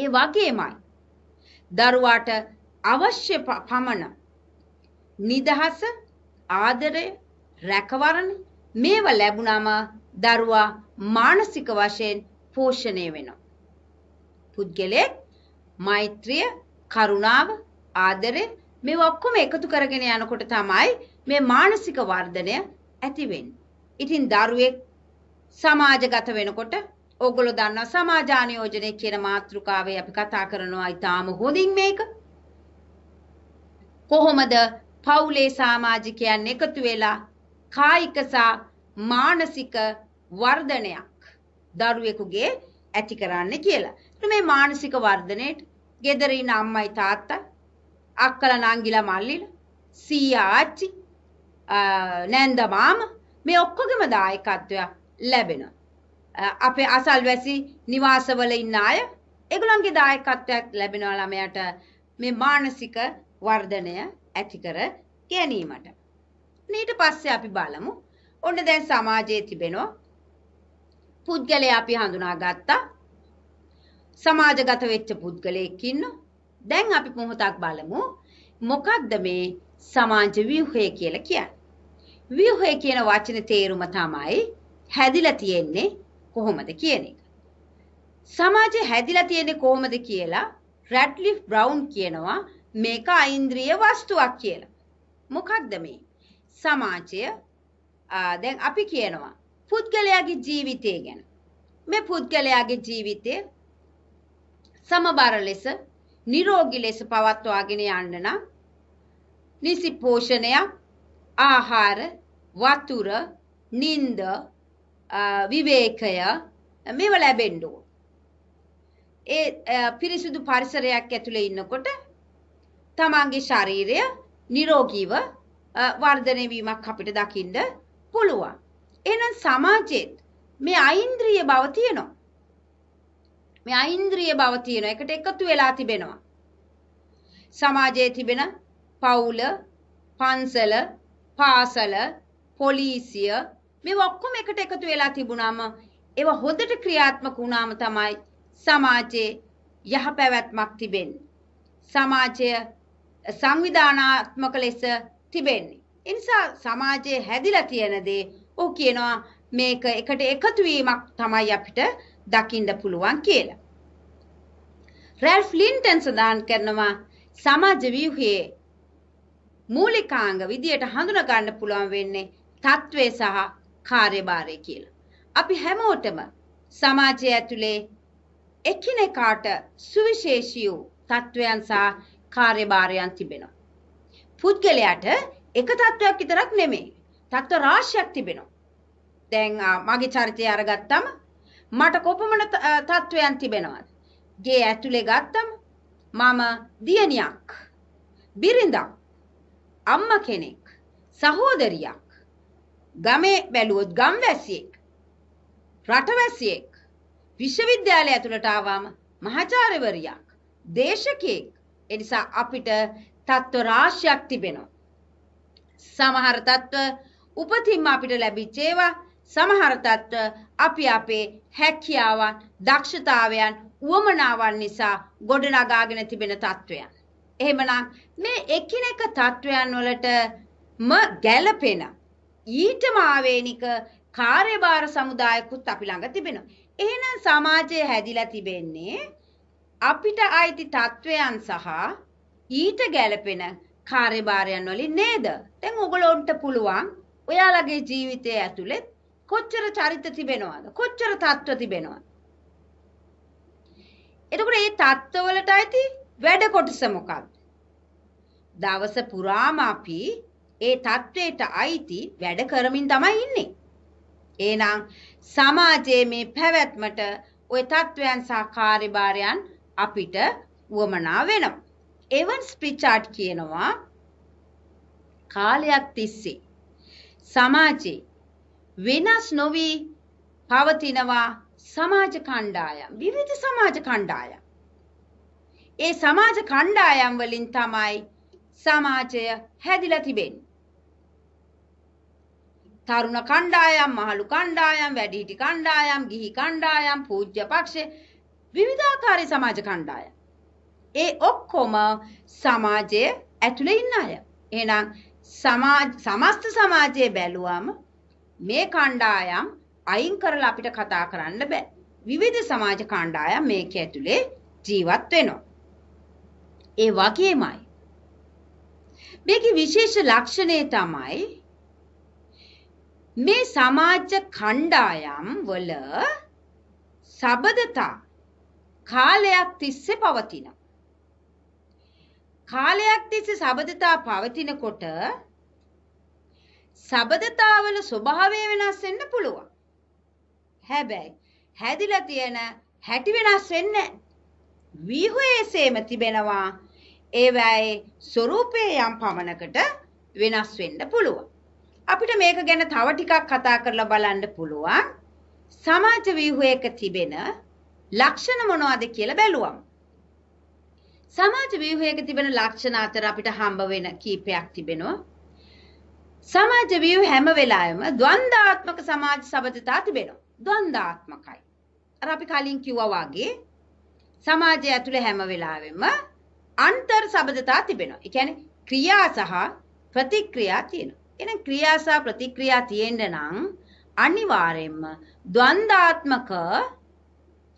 ඒ වගේමයි දරුවාට අවශ්‍ය පමණ නිදහස ආදරය රැකවරණ මේව ලැබුණාම දරුවා මානසික වශයෙන් පෝෂණය වෙනවා. පුද්ගලෙක් මෛත්‍රිය කරුණාව, ආදරය මේ ඔක්කොම එකතු කරගෙන යනකොට තමයි මේ මානසික වර්ධනය ඇති වෙන්නේ. ඉතින් දරුවෙක් සමාජගත වෙනකොට ඕගොල්ලෝ දන්නවා සමාජානියෝජනය කියන මාතෘකාවේ අපි කතා කරනවා ඊටාම හොඳින් මේක. කොහොමද පවුලේ සමාජිකයන් එකතු වෙලා කායික සහ මානසික වර්ධනයක් දරුවෙකුගේ ඇති කරන්න කියලා. මේ මානසික වර්ධනයේට ගෙදර ඉන්න අම්මයි තාත්තා අක්කලා නංගිලා මල්ලිලා සීයා ආච්චි නැන්ද මාම මේ ඔක්කොගෙම දායකත්වය ලැබෙනවා. අපේ අසල්වැසි නිවාසවල ඉන්න අය ඒගොල්ලන්ගේ දායකත්වයක් ලැබෙනවා ළමයාට මේ මානසික වර්ධනය ඇති කර ගැනීමට. ඊට පස්සේ අපි බලමු. ඔන්න දැන් සමාජයේ තිබෙනවා පුද්ගලයා අපි හඳුනාගත්තා සමාජගත වෙච්ච පුද්ගලයෙක් ඉන්නවා. දැන් අපි මොහොතක් බලමු මොකක්ද මේ සමාජ ව්‍යුහය කියලා කියන්නේ. ව්‍යුහය කියන වචනේ තේරුම තමයි හැදිලා තියෙන්නේ කොහොමද කියන එක. සමාජය හැදිලා තියෙන්නේ කොහොමද කියලා රැඩ්ලිෆ් බ්‍රවුන් කියනවා මේක අයින්ද්‍රිය වස්තුවක් කියලා. මොකක්ද මේ? සමාජය දැන් අපි කියනවා පුද්ගලයාගේ ජීවිතය ගැන. මේ පුද්ගලයාගේ ජීවිතය සමබර ලෙස නිරෝගී ලෙස පවත්වාගෙන යන්න නම් නිසි පෝෂණයක් ආහාර වතුර නිින්ද විවේකය මේව ලැබෙන්න ඒ පිරිසිදු පරිසරයක් ඇතුලේ ඉන්නකොට තමන්ගේ ශරීරය නිරෝගීව වර්ධනය වීමක් අපිට දකින්න පුළුවන්. එහෙනම් සමාජෙත් මේ අයින්ද්‍රිය බව තියෙනවා. මේ අයින්ද්‍රිය බව තියෙනවා. එකට එකතු වෙලා තිබෙනවා. සමාජයේ තිබෙන පවුල, පන්සල, පාසල, පොලිසිය මේ ඔක්කොම එකට එකතු වෙලා තිබුණාම ඒව හොදට ක්‍රියාත්මක වුණාම තමයි සමාජයේ යහපැවැත්මක් තිබෙන්නේ. සමාජය සංවිධානාත්මක ලෙස තිබෙන්නේ. එනිසා සමාජයේ හැදිලා තියෙන දේ ඔහු කියනවා මේක එකට එකතු වීමක් තමයි අපිට දකින්න පුළුවන් කියලා. රැල්ෆ් ලින්ටන් සඳහන් කරනවා සමාජ ව්‍යුහයේ මූලිකාංග විදියට හඳුනා ගන්න පුළුවන් වෙන්නේ తත්වේ සහ කාර්යභාරය කියලා. අපි හැමෝටම සමාජය ඇතුලේ එකිනෙකාට සුවිශේෂී වූ තත්වයන් සහ කාර්යභාරයන් තිබෙනවා. පුද්ගලයාට එක තත්වයක් විතරක් නෙමෙයි. තත්ව රාශියක් තිබෙනවා. දැන් මගේ චරිතය අරගත්තම මට කොපමණ තත්ත්වයන් තිබෙනවද? ගේ ඇතුලේ ගත්තම මම දියණියක්, බිරිඳක්, අම්මා කෙනෙක්, සහෝදරියක්, ගමේ බැලුවොත් ගම්වැසියෙක්, රටවැසියෙක්, විශ්වවිද්‍යාලය ඇතුළට ආවම මහාචාර්යවරියක්, දේශකයෙක්. ඒ නිසා අපිට තත්ත්ව රාශියක් තිබෙනවා. සමහර තත්ත්ව උපතින්ම අපිට ලැබිච්ච ඒවා සමහර තත්ත්ව අපි අපේ හැකියාවන්, දක්ෂතාවයන්, උවමනාවන් නිසා ගොඩනගාගෙන තිබෙන තත්ත්වයන්. එහෙමනම් මේ එකිනෙක තත්ත්වයන් වලටම ගැළපෙන ඊටම ආවේනික කාර්යභාර සමුදායකුත් අපි ළඟ තිබෙනවා. එහෙනම් සමාජය හැදිලා තිබෙන්නේ අපිට අයිති තත්වයන් සහ ඊට ගැළපෙන කාර්යභාරයන් වලින් නේද? දැන් ඔයගලන්ට පුළුවන් ඔයාලගේ ජීවිතය ඇතුළේ කොච්චර චරිත තිබෙනවද කොච්චර තත්ත්ව තිබෙනවද එතකොට මේ තත්ත්වවලට ඇති වැඩ කොටස මොකක්ද දවස පුරාම අපි ඒ தത്വයට අයිති වැඩ කරමින් තමයි ඉන්නේ. එහෙනම් සමාජයේ මේ පැවැත්මට ওই தത്വයන් සහ කාර්යභාරයන් අපිට වමනා වෙනවා. එවන් ස්ප්‍රිචාට් කියනවා කාලයක් තිස්සේ සමාජයේ වෙනස් නොවී පවතිනවා සමාජ කණ්ඩායම් විවිධ සමාජ කණ්ඩායම් ඒ සමාජ කණ්ඩායම් වලින් තමයි සමාජය හැදිලා තිබෙන්නේ තරුණ කණ්ඩායම් මහලු කණ්ඩායම් වැඩිහිටි කණ්ඩායම් ගිහි කණ්ඩායම් පූජ්‍ය පක්ෂ විවිධාකාරී සමාජ කණ්ඩායම් ඒ ඔක්කොම සමාජයේ ඇතුළේ ඉන්න අය එහෙනම් සමාජ සමස්ත සමාජයේ බැලුවම මේ කණ්ඩායම් අයින් කරලා අපිට කතා කරන්න බෑ. විවිධ සමාජ කණ්ඩායම් මේක ඇතුලේ ජීවත් වෙනවා. ඒ වගේමයි මේකේ විශේෂ ලක්ෂණය තමයි මේ සමාජ කණ්ඩායම් වල සබදතා කාලයක් තිස්සේ පවතින. කාලයක් තිස්සේ සබදතා පවතිනකොට සබදතාවල ස්වභාවය වෙනස් වෙන්න පුළුවන්. හැබැයි හැදිලා තියෙන හැටි වෙනස් වෙන්නේ විහුවේසේම තිබෙනවා. ඒවැයි ස්වરૂපයේ යම් පමණකට වෙනස් වෙන්න පුළුවන්. අපිට මේක ගැන තව ටිකක් කතා කරලා බලන්න පුළුවන්. සමාජ ව්‍යුහයක තිබෙන ලක්ෂණ මොනවද කියලා බැලුවම්. සමාජ ව්‍යුහයක තිබෙන ලක්ෂණ අතර අපිට හම්බ වෙන කීපයක් තිබෙනවා. සමාජ ව්‍යුහ හැම වෙලාවෙම ද්වන්දාත්මක සමාජ සබඳතා තිබෙනවා. ද්වන්දාත්මකයි. අර අපි කලින් කිව්වා වගේ සමාජය ඇතුළේ හැම වෙලාවෙම අන්තර් සබඳතා තිබෙනවා. ඒ කියන්නේ ක්‍රියා සහ ප්‍රතික්‍රියා තියෙනවා. එහෙනම් ක්‍රියා සහ ප්‍රතික්‍රියා තියෙන්න නම් අනිවාර්යයෙන්ම ද්වන්දාත්මක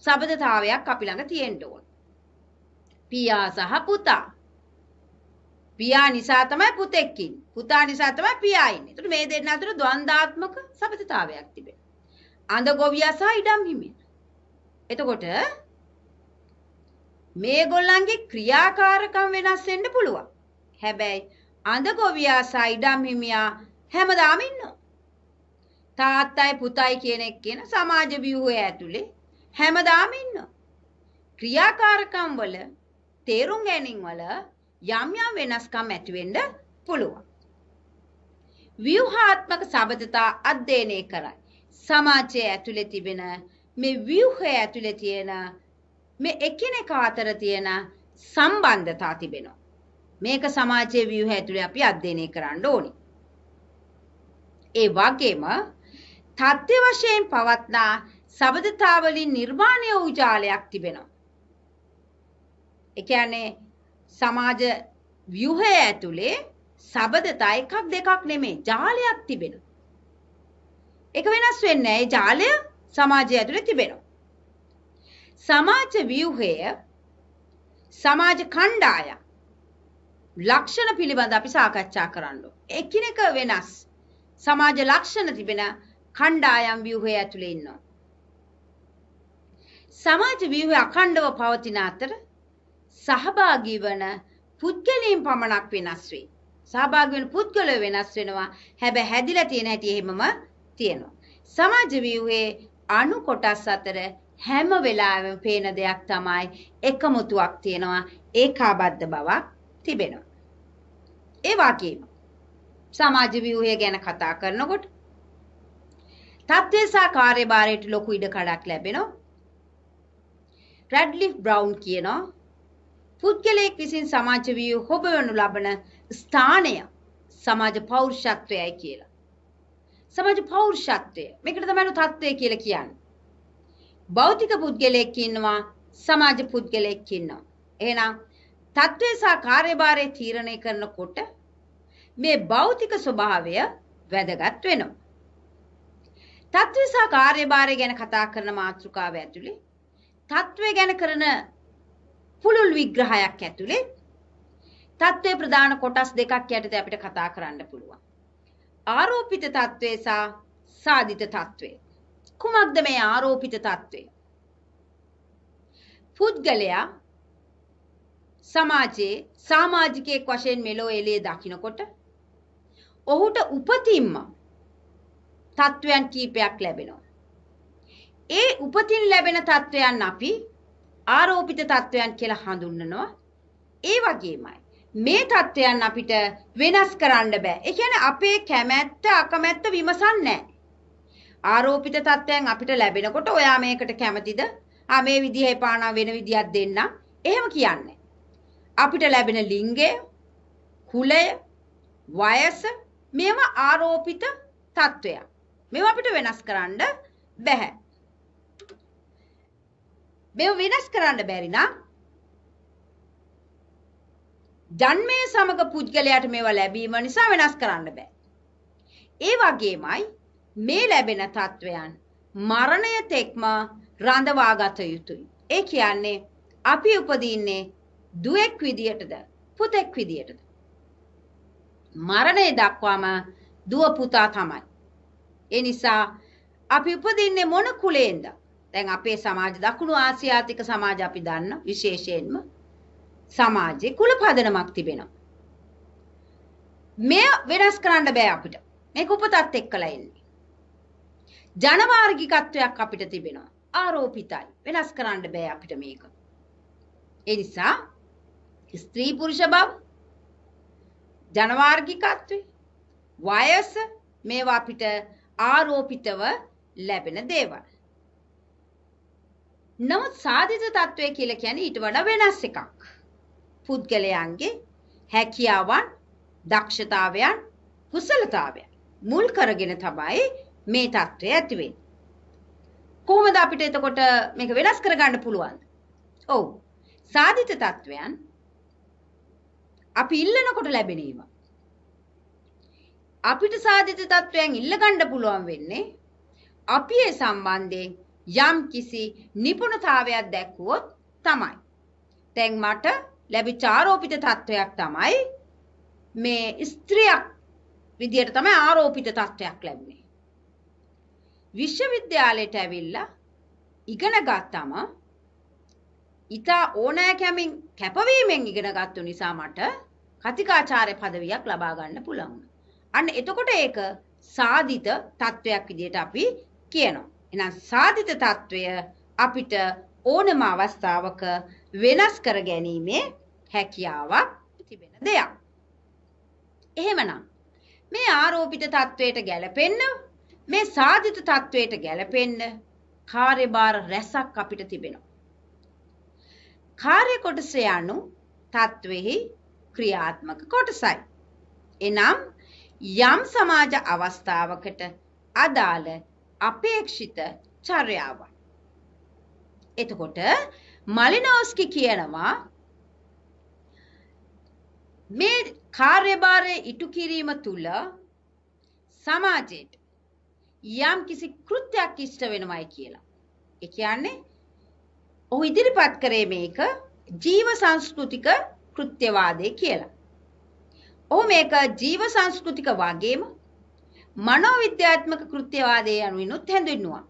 සබඳතාවයක් අපි ළඟ තියෙන්න ඕන. පියා සහ පුතා පියා නිසා තමයි පුතෙක් පුතා නිසා තමයි පියා ඉන්නේ. ඒතකොට මේ දෙන්න අතර ද්වන්දාත්මක සබඳතාවයක් තිබෙනවා. අඳ ගොවියා සහ ඉඩම් හිමියා. එතකොට මේගොල්ලන්ගේ ක්‍රියාකාරකම් වෙනස් වෙන්න පුළුවන්. හැබැයි අඳ ගොවියා සහ ඉඩම් හිමියා හැමදාම ඉන්නවා. තාත්තයි පුතයි කියන එක්කෙන සමාජ ව්‍යුහය ඇතුලේ හැමදාම ඉන්නවා. ක්‍රියාකාරකම් වල තේරුම් ගැනීම වල යම් යම් වෙනස්කම් ඇතිවෙන්න පුළුවන්. ව්‍යුහාත්මක සබඳතා අධ්‍යයනය කරයි. සමාජය ඇතුළේ තිබෙන මේ ව්‍යුහය ඇතුළේ තියෙන මේ එකිනෙකා අතර තියෙන සම්බන්ධතා තිබෙනවා. මේක සමාජයේ ව්‍යුහ ඇතුළේ අපි අධ්‍යයනය කරන්න ඕනි. ඒ වගේම තත්ත්ව වශයෙන් පවත්නා සබඳතාවලින් නිර්මාණය වූ ජාලයක් තිබෙනවා. ඒ කියන්නේ සමාජ ව්‍යුහය ඇතුලේ සබදතා එකක් දෙකක් නෙමෙයි ජාලයක් තිබෙනවා. ඒක වෙනස් වෙන්නේ නැහැ. ඒ ජාලය සමාජය ඇතුලේ තිබෙනවා. සමාජ ව්‍යුහය සමාජ කණ්ඩායම් ලක්ෂණ පිළිබඳ අපි සාකච්ඡා කරන්න එකිනෙක වෙනස් සමාජ ලක්ෂණ තිබෙන කණ්ඩායම් ව්‍යුහය ඇතුලේ ඉන්නවා. සමාජ ව්‍යුහය අඛණ්ඩව පවතින අතර සහභාගී වන පුද්ගලයන් පමණක් වෙනස් වෙයි. සහභාගී වෙන පුද්ගලයෝ වෙනස් වෙනවා. හැබැයි හැදිලා තියෙන හැටි එහෙමම තියෙනවා. සමාජ ව්‍යුහයේ අණු කොටස් අතර හැම වෙලාවෙම පේන දෙයක් තමයි එකමුතුවක් තියෙනවා. ඒකාබද්ධ බවක් තිබෙනවා. ඒ වගේම සමාජ ව්‍යුහය ගැන කතා කරනකොට තත්ත්වය සහ කාර්යභාරයට ලොකු ඉඩ කඩක් ලැබෙනවා. රැඩ්ලිෆ් බ්‍රවුන් කියනවා පුද්ගලයෙක් විසින් සමාජ විය හොබවනු ලබන ස්ථානය සමාජ පෞරුෂත්වයයි කියලා. සමාජ පෞරුෂත්වය මේකට තමයි තත්ත්වය කියලා කියන්නේ. භෞතික පුද්ගලයෙක් ඉන්නවා සමාජ පුද්ගලයෙක් ඉන්නවා. එහෙනම් තත්ත්වය සහ කාර්යභාරය තීරණය කරනකොට මේ භෞතික ස්වභාවය වැදගත් වෙනවා. තත්ත්වය සහ කාර්යභාරය ගැන කතා කරන මාතෘකාව ඇතුලේ තත්ත්වය ගැන කරන පුළුල් විග්‍රහයක් ඇතුලේ தત્ත්වය ප්‍රධාන කොටස් දෙකක් යටතේ අපිට කතා කරන්න පුළුවන්. ආරෝපිත தત્ත්වය සහ සාධිත தત્ත්වය. කුමක්ද මේ ආරෝපිත தત્ත්වය? පුද්ගලයා සමාජයේ සමාජිකයෙක් වශයෙන් මෙලෝ එළියේ දකින්නකොට ඔහුට උපතින්ම තත්වයන් කීපයක් ලැබෙනවා. ඒ උපතින් ලැබෙන තත්වයන් අපි ආරෝපිත තත්වයන් කියලා හඳුන්වනවා. ඒ වගේමයි මේ தත්වයන් අපිට වෙනස් කරන්න බෑ. ඒ කියන්නේ අපේ කැමැත්ත අකමැත්ත විමසන්නේ නෑ. ආරෝපිත தත්වයන් අපිට ලැබෙනකොට ඔයා මේකට කැමතිද? ආ මේ විදිහ එපාන වෙන විදියක් දෙන්න. එහෙම කියන්නේ. අපිට ලැබෙන ලිංගය, කුලය, වයස මේවා ආරෝපිත தත්වයන්. මේවා අපිට වෙනස් කරන්න බෑ. මේව වෙනස් කරන්න බැරි නම් ජන්මයේ සමග පුද්ගලයාට මේවා ලැබීම නිසා වෙනස් කරන්න බෑ. ඒ වගේමයි මේ ලැබෙන තත්වයන් මරණය තෙක්ම රඳවාගත යුතුයි. ඒ කියන්නේ අපි උපදින්නේ දුවෙක් විදියටද පුතෙක් විදියටද. මරණය දක්වාම දුව පුතා තමයි. ඒ නිසා අපි උපදින්නේ මොන කුලේන්ද? දැන් අපේ සමාජ දකුණු ආසියාතික සමාජ අපි දන්න විශේෂයෙන්ම සමාජයේ කුල පදනමක් තිබෙනවා. මෙය වෙනස් කරන්න බෑ අපිට. මේක උපතත් එක්කලා එන්නේ. ජනමාර්ගිකත්වයක් අපිට තිබෙනවා. ආරෝපිතයි. වෙනස් කරන්න බෑ අපිට මේක. ඒ නිසා ස්ත්‍රී පුරුෂ බව ජනවාර්ගිකත්වය වයස මේවා අපිට ආරෝපිතව ලැබෙන දේවල්. නමුත් සාධිත తත්වය කියලා කියන්නේ ඊට වඩා වෙනස් එකක්. පුද්ගලයන්ගේ හැකියාවන්, දක්ෂතාවයන්, කුසලතාවයන් මුල් කරගෙන තමයි මේ తත්වය ඇති වෙන්නේ. කොහොමද අපිට එතකොට මේක වෙනස් කරගන්න පුළුවන්? ඔව්. සාධිත తත්වයන් අපි ඉල්ලනකොට ලැබෙන ඒවා. අපිට සාධිත తත්වයන් ඉල්ලගන්න පුළුවන් වෙන්නේ අපි ඒ සම්බන්ධයෙන් යම්කිසි නිපුණතාවයක් දැක්වුවොත් තමයි. දැන් මට ලැබිච්ච ආරෝපිත තත්වයක් තමයි මේ ස්ත්‍රියක් විදියට තමයි ආරෝපිත තත්වයක් ලැබුණේ. විශ්වවිද්‍යාලයට ඇවිල්ලා ඉගෙන ගත්තම ඊතා ඕනෑකමින් කැපවීමෙන් ඉගෙන ගත්තු නිසා මට කතිකාචාර්ය පදවියක් ලබා ගන්න පුළුවන්. අන්න එතකොට ඒක සාධිත තත්වයක් විදියට අපි කියනවා. එහෙනම් සාධිත తত্ত্বය අපිට ඕනම අවස්ථාවක වෙනස් කර ගැනීමේ හැකියාවක් තිබෙන දෙයක්. එහෙමනම් මේ ආරෝපිත தത്വයට ගැලපෙන්න මේ සාධිත தത്വයට ගැලපෙන්න කාර්යභාර රැසක් අපිට තිබෙනවා. කාර්ය කොටස යනු தത്വෙහි ක්‍රියාත්මක කොටසයි. එනම් යම් සමාජ අවස්ථාවකට අදාළ අපේක්ෂිත චර්යාවන්. එතකොට මලිනෝස්කි කියනවා මේ කාර්යභාරය ඉටු කිරීම තුළ සමාජයට යම් කිසි කෘත්‍යයක් ඉෂ්ට වෙනවයි කියලා. ඒ කියන්නේ ඔහු ඉදිරිපත් කරේ මේක ජීව සංස්කෘතික කෘත්‍යවාදය කියලා. ඔහු මේක ජීව සංස්කෘතික වගේම මනෝවිද්‍යාත්මක කෘත්‍යවාදයේ අනුවිනුත් හැඳින්වුවා.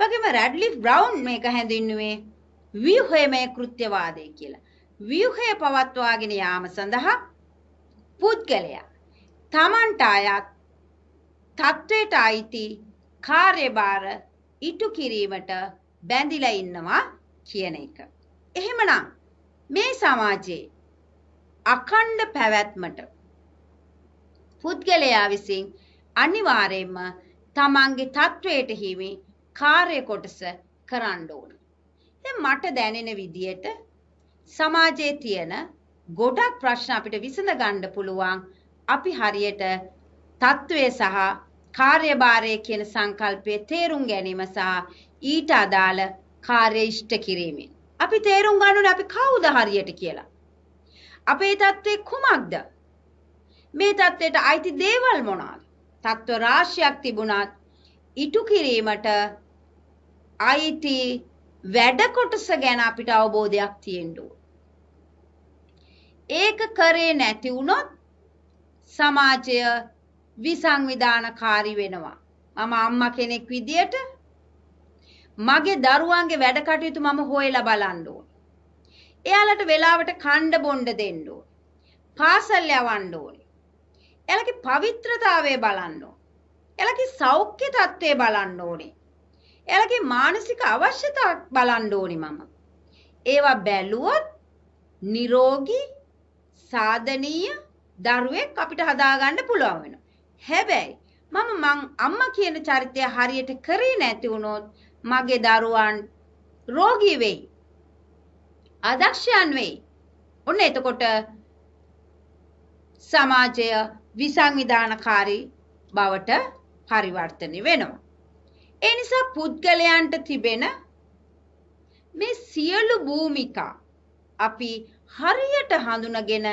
වගේම රැඩ්ලිෆ් බ්‍රවුන් මේක හැඳින්වුවේ ව්‍යුහයමය කෘත්‍යවාදය කියලා. ව්‍යුහය පවත්වාගෙන යාම සඳහා පුද්ගලයා තමන්ට අයත් තත්වයට අයිති කාර්යභාර ඉටු කිරීමට බැඳිලා ඉන්නවා කියන එක. එහෙමනම් මේ සමාජයේ අඛණ්ඩ පැවැත්මට පුද්ගලයා විසින් අනිවාර්යයෙන්ම තමන්ගේ තත්වයට හිමි කාර්ය කොටස කරන්න ඕන. දැන් මට දැනෙන විදියට සමාජයේ තියෙන ගොඩක් ප්‍රශ්න අපිට විසඳ ගන්න පුළුවන් අපි හරියට తත්වයේ සහ කාර්යභාරය කියන සංකල්පයේ තේරුම් ගැනීම සහ ඊට අදාළ කාර්ය ඉෂ්ට කිරීමෙන් අපි තේරුම් ගන්න අපි කවුද හරියට කියලා. අපේ தત્ත්වය කුමක්ද? මේ தત્ත්වයට අයිති දේවල් මොනවාද? තත්ත්ව රාශියක් තිබුණත් ඉටු කිරීමට අයිති වැඩ කොටස ගැන අපිට අවබෝධයක් තියෙන්න ඒක කරේ නැති වුණොත් සමාජය විසංවිධානකාරී වෙනවා. මම අම්මා කෙනෙක් විදියට මගේ දරුවන්ගේ වැඩ කටයුතු මම හොයලා බලන්න ඕන. එයාලට වෙලාවට කණ්ඩ බොණ්ඩ දෙන්න ඕන. පාසල් යවන්න ඕන. එයාලගේ පවිත්‍රතාවය බලන්න ඕනේ. එයාලගේ සෞඛ්‍ය తත්වය බලන්න ඕනේ. එයාලගේ මානසික අවශ්‍යතා බලන්න ඕනේ මම. ඒවා බැලුවොත් නිරෝගී සාධනීය දරුවෙක් අපිට හදාගන්න පුළුවන් වෙනවා. හැබැයි මම මං අම්මා කියන චරිතය හරියට කරේ නැති වුණොත් මගේ දරුවන් රෝගී වෙයි. අදක්ෂයන් වෙයි. ඔන්න එතකොට සමාජය විසංවිධානකාරී බවට පරිවර්තනය වෙනවා. ඒ නිසා පුද්ගලයන්ට තිබෙන මේ සියලු භූමිකා අපි හරියට හඳුනගෙන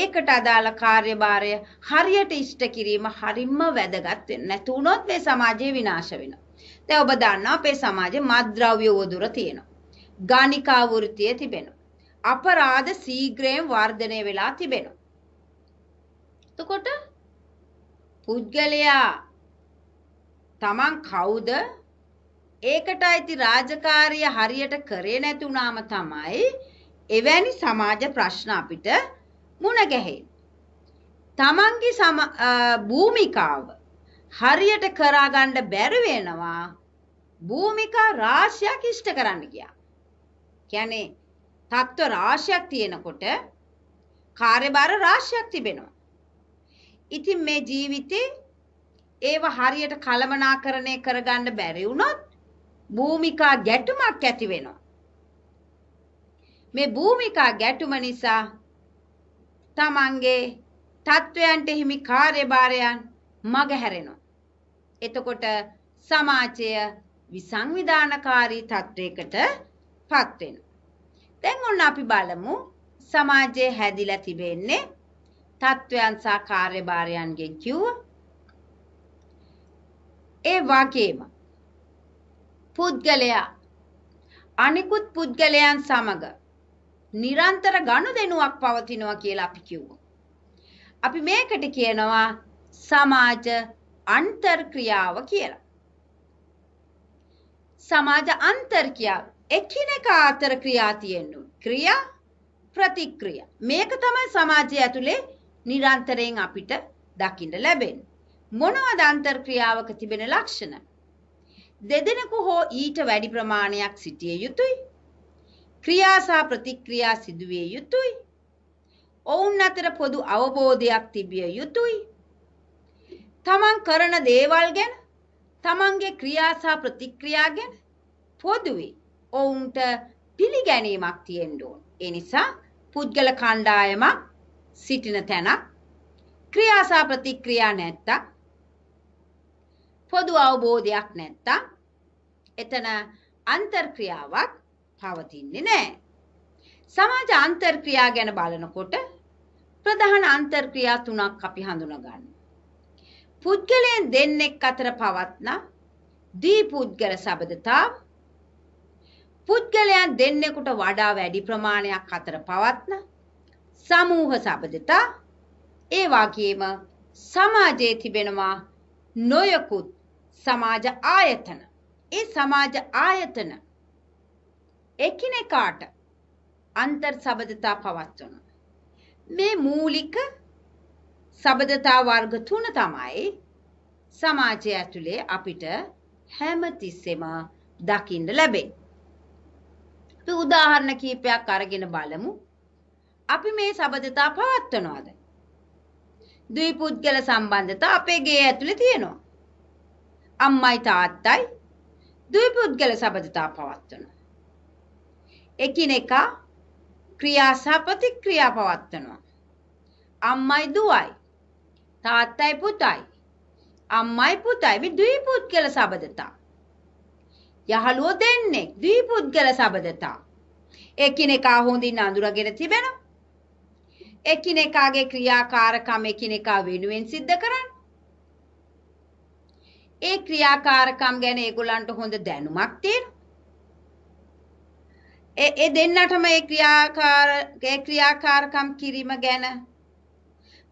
ඒකට අදාළ කාර්යභාරය හරියට ඉෂ්ට කිරීම හරිම වැදගත් නැතු වුණොත් මේ සමාජය විනාශ වෙනවා. දැන් ඔබ දන්නවා අපේ සමාජේ මත්ද්‍රව්‍ය උදුර තියෙනවා. ගානිකා වෘත්තිය තිබෙනවා. අපරාධ සීග්‍රයෙන් වර්ධනය වෙලා තිබෙනවා. එතකොට පුද්ගලයා තමන් කවුද ඒකට අයිති රාජකාරිය හරියට කරේ නැති වුනාම තමයි එවැනි සමාජ ප්‍රශ්න අපිට මුණ ගැහෙන්නේ. තමන්ගේ සම භූමිකාව හරියට කරාගන්න බැරි වෙනවා භූමිකා රාශියක් ඉෂ්ට කරන්න ගියා. කියන්නේ තත්ත්ව රාශියක් තියෙනකොට කාර්යභාර රාශියක් තිබෙනවා. ඉතින් මේ ජීවිතේ ඒව හරියට කලමනාකරණය කරගන්න බැරි වුණොත් භූමිකා ගැටුමක් ඇති වෙනවා. මේ භූමිකා ගැටුම නිසා තමන්ගේ තත්වයන්ට හිමි කාර්යභාරයන් මගහැරෙනවා. එතකොට සමාජය විසංවිධානකාරී තත්වයකට පත් වෙනවා. දැන් ඔන්න අපි බලමු සමාජයේ හැදිලා තිබෙන්නේ තත්වයන් සහ කාර්යභාරයන්ගෙන් කිව්වා. ඒ වගේම පුද්ගලයා අනිකුත් පුද්ගලයන් සමග නිරන්තර ගනුදෙනුවක් පවතිනවා කියලා අපි කිව්වා. අපි මේකට කියනවා සමාජ අන්තර්ක්‍රියාව කියලා. සමාජ අන්තර්ක්‍රියාව එකිනෙකා අතර ක්‍රියා තියෙන්න ක්‍රියා ප්‍රතික්‍රියා. මේක තමයි සමාජය ඇතුලේ නිරන්තරයෙන් අපිට දකින්න ලැබෙන්නේ. මොනවද අන්තර්ක්‍රියාවක තිබෙන ලක්ෂණ? දෙදෙනෙකු හෝ ඊට වැඩි ප්‍රමාණයක් සිටිය යුතුයි. ක්‍රියා සහ ප්‍රතික්‍රියා සිදුවිය යුතුයි. ඔවුන් අතර පොදු අවබෝධයක් තිබිය යුතුයි. තමන් කරන දේවල් ගැන තමන්ගේ ක්‍රියා සහ ප්‍රතික්‍රියා ගැන පොදුවේ ඔවුන්ට පිළිගැනීමක් තියෙන්න ඕන. ඒ නිසා පුද්ගල කණ්ඩායමක් සිටින තැනක් ක්‍රියාසා ප්‍රතික්‍රියා නැත්තම් පොදු අවබෝධයක් නැත්තම් එතන අන්තර්ක්‍රියාවක් පවතින්නේ නැහැ. සමාජ අන්තර්ක්‍රියා ගැන බලනකොට ප්‍රධාන අන්තර්ක්‍රියා තුනක් අපි හඳුනගන්න. පුද්ගලයන් දෙන්නෙක් අතර පවත්න දීපුද්ගල සබඳතා පුද්ගලයන් දෙන්නෙකුට වඩා වැඩි ප්‍රමාණයක් අතර පවත්න සමූහ සබඳතා ඒ වගේම සමාජයේ තිබෙනවා නොයකුත් සමාජ ආයතන ඒ සමාජ ආයතන එකිනෙකාට අන්තර් සබඳතා පවත්වන මේ මූලික සබඳතා වර්ග තුන තමයි සමාජය ඇතුලේ අපිට හැමතිස්සෙම දකින්න ලැබෙන්නේ. අපි උදාහරණ කීපයක් අරගෙන බලමු. අපි මේ සබඳතා පවත්වනවාද? ද්විපුද්ගල සම්බන්ධතා අපේ ගේ ඇතුලේ තියෙනවා. අම්මයි තාත්තයි ද්විපුද්ගල සබඳතා පවත්වනවා. එකිනෙකා ක්‍රියා සහ ප්‍රතික්‍රියා පවත්වනවා. අම්මයි දුවයි තාත්තයි පුතයි අම්මයි පුතයි මේ ද්විපුද්ගල සබඳතා. යහළුවෝ දෙන්නේ ද්විපුද්ගල සබඳතා. එකිනෙකා හොඳින් අඳුරගෙන තිබෙනවා. එකිනෙකාගේ ක්‍රියාකාරකම් එකිනෙකා වෙනුවෙන් සිද්ධ කරන්න. ඒ ක්‍රියාකාරකම් ගැන ඒගොල්ලන්ට හොඳ දැනුමක් තියෙනවා. ඒ ඒ දෙන්නටම ඒ ක්‍රියාකාර ඒ ක්‍රියාකාරකම් කිරීම ගැන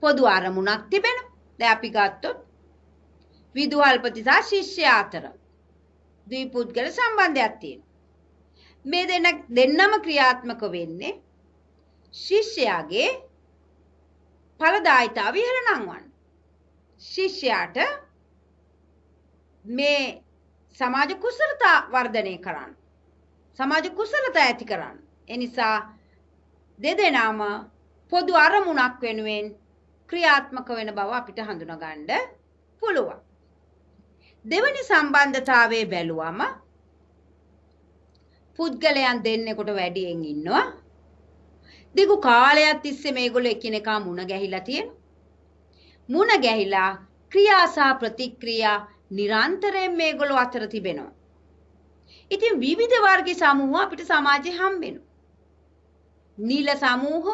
පොදු අරමුණක් තිබෙනවා. දැන් අපි ගත්තොත් විදුහල්පති සහ ශිෂ්‍යයා අතර ද්විපුද්ගල සම්බන්ධයක් තියෙනවා. මේ දෙන්න දෙන්නම ක්‍රියාත්මක වෙන්නේ ශිෂ්‍යයාගේ ඵලදායිතා විහරණං වන් ශිෂ්‍යයාට මේ සමාජ කුසලතා වර්ධනය කරන්න සමාජ කුසලතා ඇති කරන්න එනිසා දෙදෙනාම පොදු අරමුණක් වෙනුවෙන් ක්‍රියාත්මක වෙන බව අපිට හඳුනගන්න පුළුවන් දෙවනි සම්බන්ධතාවයේ බැලුවම පුද්ගලයන් දෙන්නෙකුට වැඩියෙන් ඉන්නවා දිගු කාලයක් තිස්සේ මේගොල්ලෝ එකිනෙකා මුණ ගැහිලා තියෙනවා. මුණ ගැහිලා ක්‍රියා සහ ප්‍රතික්‍රියා නිරන්තරයෙන් මේගොල්ලෝ අතර තිබෙනවා. ඉතින් විවිධ වර්ග සමූහ අපිට සමාජයේ හම්බෙනවා. නිල සමූහ,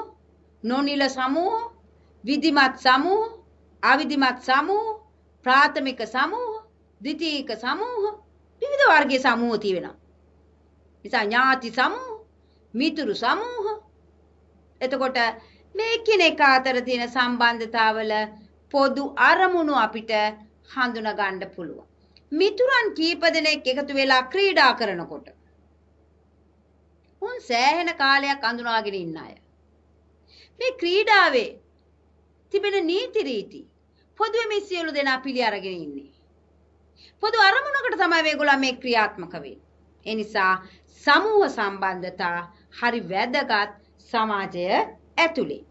නොනිල සමූහ, විධිමත් සමූහ, අවිධිමත් සමූහ, ප්‍රාථමික සමූහ, ද්විතීයික සමූහ, විවිධ වර්ගයේ සමූහ තියෙනවා. නිසා ඥාති සමූහ, මිතුරු සමූහ, එතකොට මේ කෙනෙක් අතර තියෙන සම්බන්ධතාවල පොදු අරමුණු අපිට හඳුනා ගන්න පුළුවන්. මිතුරන් කීප දෙනෙක් එකතු වෙලා ක්‍රීඩා කරනකොට උන් සෑහෙන කාලයක් අඳුනාගෙන ඉන්න අය. මේ ක්‍රීඩාවේ තිබෙන නීති රීති පොදුවේ මේ සියලු දෙනා පිළි අරගෙන ඉන්නේ. පොදු අරමුණකට තමයි මේගොල්ලෝ මේ ක්‍රියාත්මක වෙන්නේ. ඒ නිසා සමූහ සම්බන්ධතා හරි වැදගත් සමාජය ඇතුළේ.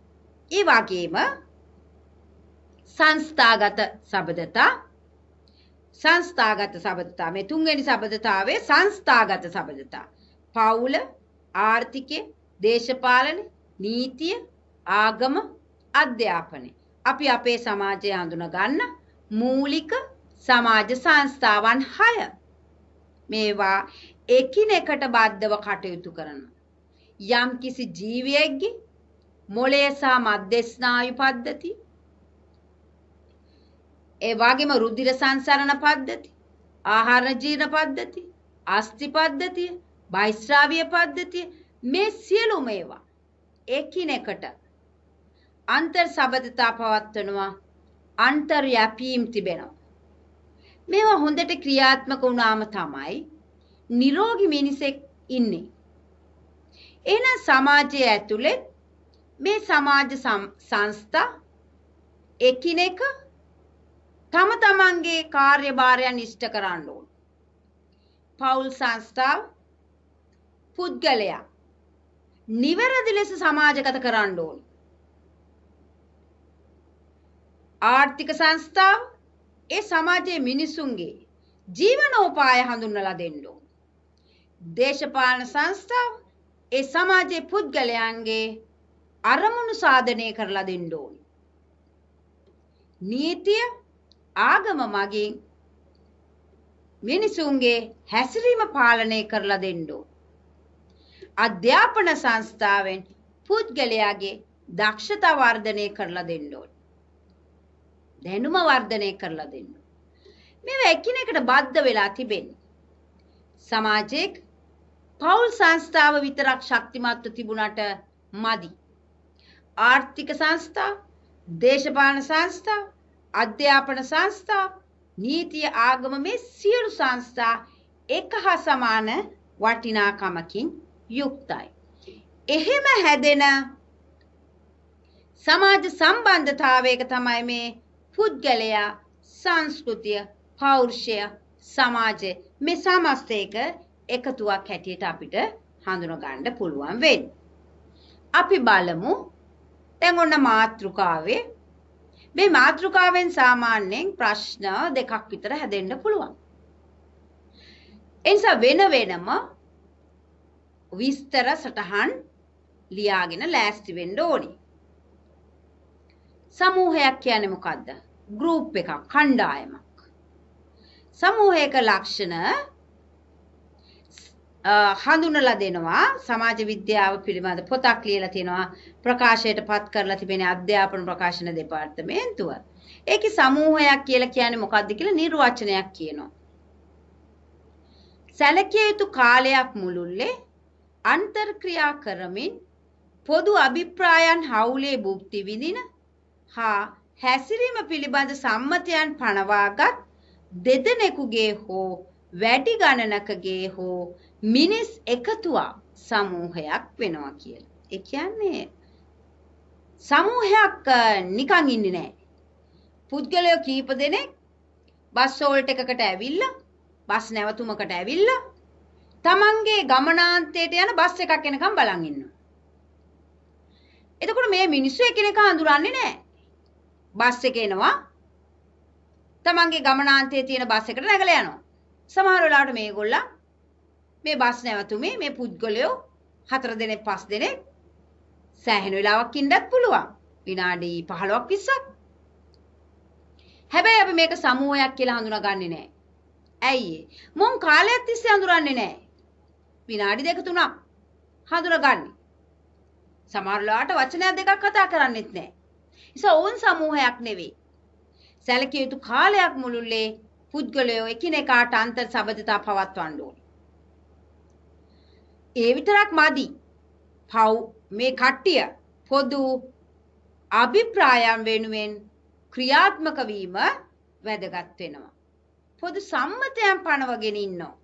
ඒ වගේම සංස්ථාගත සබඳතා සංස්ථාගත සබඳතා මේ තුන්වෙනි සබඳතාවේ සංස්ථාගත සබඳතා පවුල ආර්ථිකය දේශපාලන නීතිය ආගම අධ්‍යාපනය අපි අපේ සමාජය හඳුනගන්න මූලික සමාජ සංස්ථාවන් 6 මේවා එකිනෙකට බද්ධව කටයුතු කරන යම්කිසි ජීවියෙක්ගේ මොළය සහ මධ්‍යස්නායු පද්ධති ඒ වගේම රුධිර සංසරණ පද්ධති ආහාර ජීර්ණ පද්ධති අස්ථි පද්ධතිය බයිස්රාවිය පද්ධතිය මේ සියලුම ඒවා එකිනෙකට අන්තර් සබඳතා පවත්වනවා අන්තර් යැපීම් තිබෙනවා මේවා හොඳට ක්‍රියාත්මක වුණාම තමයි නිරෝගී මිනිසෙක් ඉන්නේ එහෙනම් සමාජය ඇතුලේ මේ සමාජ සංස්ථා එකිනෙක තම තමන්ගේ කාර්යභාරයන් ඉෂ්ට කරන්න ඕන. පවුල් සංස්ථාව පුද්ගලයා නිවැරදි ලෙස සමාජගත කරන්න ඕන. ආර්ථික සංස්ථාව ඒ සමාජයේ මිනිසුන්ගේ ජීවනෝපාය හඳුන්වලා දෙන්න ඕන. දේශපාලන සංස්ථාව ඒ සමාජයේ පුද්ගලයන්ගේ අරමුණු සාධනය කරලා දෙන්න ඕනි. නීතිය ආගම මගින් මිනිසුන්ගේ හැසිරීම පාලනය කරලා දෙන්න අධ්‍යාපන සංස්ථාවෙන් පුද්ගලයාගේ දක්ෂතා වර්ධනය කරලා දෙන්න දැනුම වර්ධනය කරලා දෙන්න. මේවා එකිනෙකට බද්ධ වෙලා තිබෙන්නේ. සමාජයේ පවුල් සංස්ථාව විතරක් ශක්තිමත්ව තිබුණට මදි. ආර්ථික සංස්ථා, දේශපාලන සංස්ථා, අධ්‍යාපන සංස්ථා, නීතිය ආගම මේ සියලු සංස්ථා එක හා සමාන වටිනාකමකින් යුක්තයි. එහෙම හැදෙන සමාජ සම්බන්ධතාවයක තමයි මේ පුද්ගලයා සංස්කෘතිය පෞරුෂය සමාජය මේ සමස්තයක එකතුවක් හැටියට අපිට හඳුනගන්න පුළුවන් වෙන්නේ. අපි බලමු දැන් ඔන්න මාත්‍රිකාවේ මේ මාත්‍රිකාවෙන් සාමාන්‍යයෙන් ප්‍රශ්න දෙකක් විතර හැදෙන්න පුළුවන්. එනිසා වෙන වෙනම විස්තර සටහන් ලියාගෙන ලෑස්ති වෙන්න ඕනේ. සමූහයක් කියන්නේ මොකද්ද? ගෲප් එකක්, කණ්ඩායමක්. සමූහයක ලක්ෂණ හඳුනලා දෙනවා සමාජ විද්‍යාව පිළිබඳ පොතක් ලියලා තියෙනවා ප්‍රකාශයටපත් කරලා තිබෙන අධ්‍යාපන ප්‍රකාශන දෙපාර්තමේන්තුවත් ඒකේ සමූහයක් කියලා කියන්නේ මොකක්ද කියලා නිර්වචනයක් කියනවා සැලකිය යුතු කාලයක් මුළුල්ලේ අන්තර්ක්‍රියා කරමින් පොදු අභිප්‍රායන් හවුලේ භුක්ති විඳින හා හැසිරීම පිළිබඳ සම්මතයන් පනවාගත් දෙදෙනෙකුගේ හෝ වැඩි ගණනකගේ හෝ මිනිස් එකතුවක් සමූහයක් වෙනවා කියලා. ඒ කියන්නේ සමූහයක් නිකන් ඉන්නේ නැහැ. පුද්ගලයෝ කීප දෙනෙක් බස් හෝල්ට් එකකට ඇවිල්ලා බස් නැවතුමකට ඇවිල්ලා තමන්ගේ ගමනාන්තයට යන බස් එකක් එනකම් බලන් ඉන්නවා. එතකොට මේ මිනිස්සු එකිනෙක හඳුරන්නේ නැහැ. බස් එක එනවා. තමන්ගේ ගමනාන්තයේ තියෙන බස් එකට නැගලා යනවා. සමහර වෙලාවට මේගොල්ලන් මේ බස් නැවතුමේ මේ පුද්ගලයෝ හතර දෙනෙක් පස් දෙනෙක් සෑහෙන වෙලාවක් ඉන්නත් පුළුවන්. විනාඩි 15ක් 20ක්. හැබැයි අපි මේක සමූහයක් කියලා හඳුනාගන්නේ නැහැ. ඇයි ඒ? මොන් කාලයක් තිස්සේ හඳුරන්නේ නැහැ. විනාඩි දෙක තුනක් හඳුනාගන්නේ. සමහරලාට වචනයක් දෙකක් කතා කරන්නෙත් නැහැ. ඒස ඔවුන් සමූහයක් නෙවෙයි. සැලකිය යුතු කාලයක් මුළුල්ලේ පුද්ගලයෝ එකිනෙකාට අන්තර් සබඳතා පවත්වන්න ඕන. ඒ විතරක් මදි. පව් මේ කට්ටිය පොදු අභිප්‍රායම් වෙනුවෙන් ක්‍රියාත්මක වීම වැදගත් වෙනවා. පොදු සම්මතයන් පනවගෙන ඉන්නවා.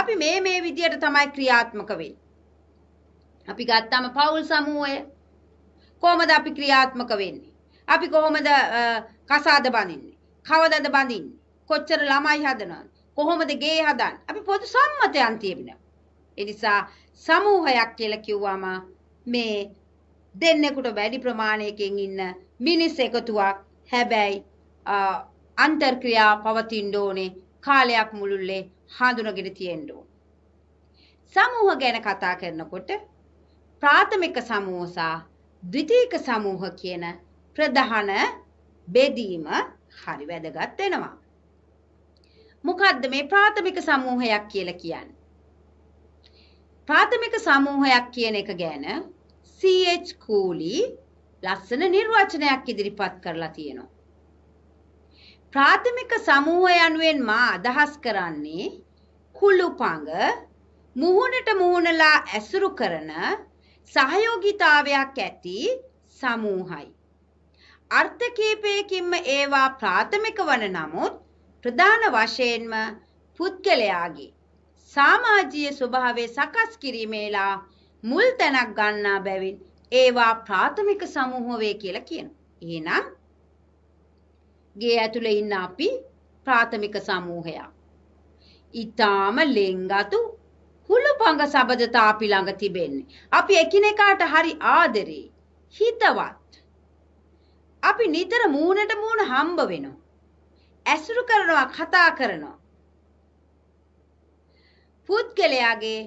අපි මේ මේ විදියට තමයි ක්‍රියාත්මක වෙන්නේ. අපි ගත්තම පවුල් සමූහය කොහොමද අපි ක්‍රියාත්මක වෙන්නේ? අපි කොහොමද කසාද බඳින්නේ? කවදද බඳින්නේ? කොච්චර ළමයි හදනවද කොහොමද ගේ හදන්නේ අපි පොදු සම්මතයන් තියෙනවා ඒ නිසා සමූහයක් කියලා කිව්වම මේ දෙන්නෙකුට වැඩි ප්‍රමාණයකින් ඉන්න මිනිස් එකතුවක් හැබැයි අන්තර්ක්‍රියා පවතින්න ඕනේ කාලයක් මුළුල්ලේ හඳුනගෙන තියෙන්න ඕනේ සමූහ ගැන කතා කරනකොට ප්‍රාථමික සමූහ සහ ද්විතීක සමූහ කියන ප්‍රධාන බෙදීම හරි වැදගත් වෙනවා මොකද්ද මේ ප්‍රාථමික සමූහයක් කියලා කියන්නේ? ප්‍රාථමික සමූහයක් කියන එක ගැන CH කූලි ලස්සන නිර්වචනයක් ඉදිරිපත් කරලා තියෙනවා. ප්‍රාථමික සමූහය යනුවෙන් මා අදහස් කරන්නේ කුළුපඟ මුහුණට මුහුණලා ඇසුරු කරන සහයෝගීතාවයක් ඇති සමූහයි. අර්ථ කීපයකින්ම ඒවා ප්‍රාථමික වන නමුත් ප්‍රධාන වශයෙන්ම පුද්ගලයාගේ සමාජීය ස්වභාවය සකස් කිරීමේලා මුල් තැනක් ගන්නා බැවින් ඒවා ප්‍රාථමික සමූහ වේ කියලා කියනවා. එහෙනම් ගේ ඇතුලේ ඉන්න අපි ප්‍රාථමික සමූහයක්. ඊටාම ලෙන්ගතු හුළුපඟ සබදතා අපි ළඟ තිබෙන්නේ. අපි එකිනෙකාට හරි ආදරේ, හිතවත්. අපි නිතර මූණට මූණ හම්බ වෙනවා. ඇසුරු කරනවා කතා කරනවා. පුද්ගලයාගේ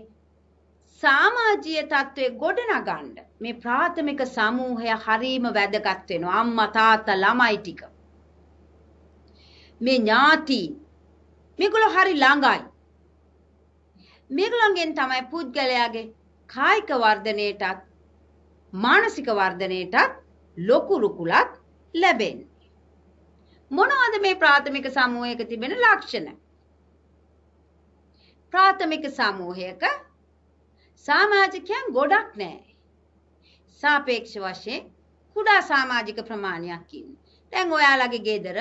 සාමාජීය තත්ත්වය ගොඩනගන්න මේ ප්‍රාථමික සමූහය හරීම වැදගත් වෙනවා අම්මා තාත්තා ළමයි ටික මේ ඥාති මේගොල්ලෝ හරි ළඟයි මේගොල්ලන්ගෙන් තමයි පුද්ගලයාගේ කායික වර්ධනයටත් මානසික වර්ධනයටත් ලොකු රුකුලක් ලැබෙන්නේ මොනවද මේ ප්‍රාථමික සමූහයක තිබෙන ලක්ෂණ? ප්‍රාථමික සමූහයක සමාජිකයන් ගොඩක් නැහැ. සාපේක්ෂ වශයෙන් කුඩා සමාජික ප්‍රමාණයක් ඉන්න. දැන් ඔයාලගේ ගෙදර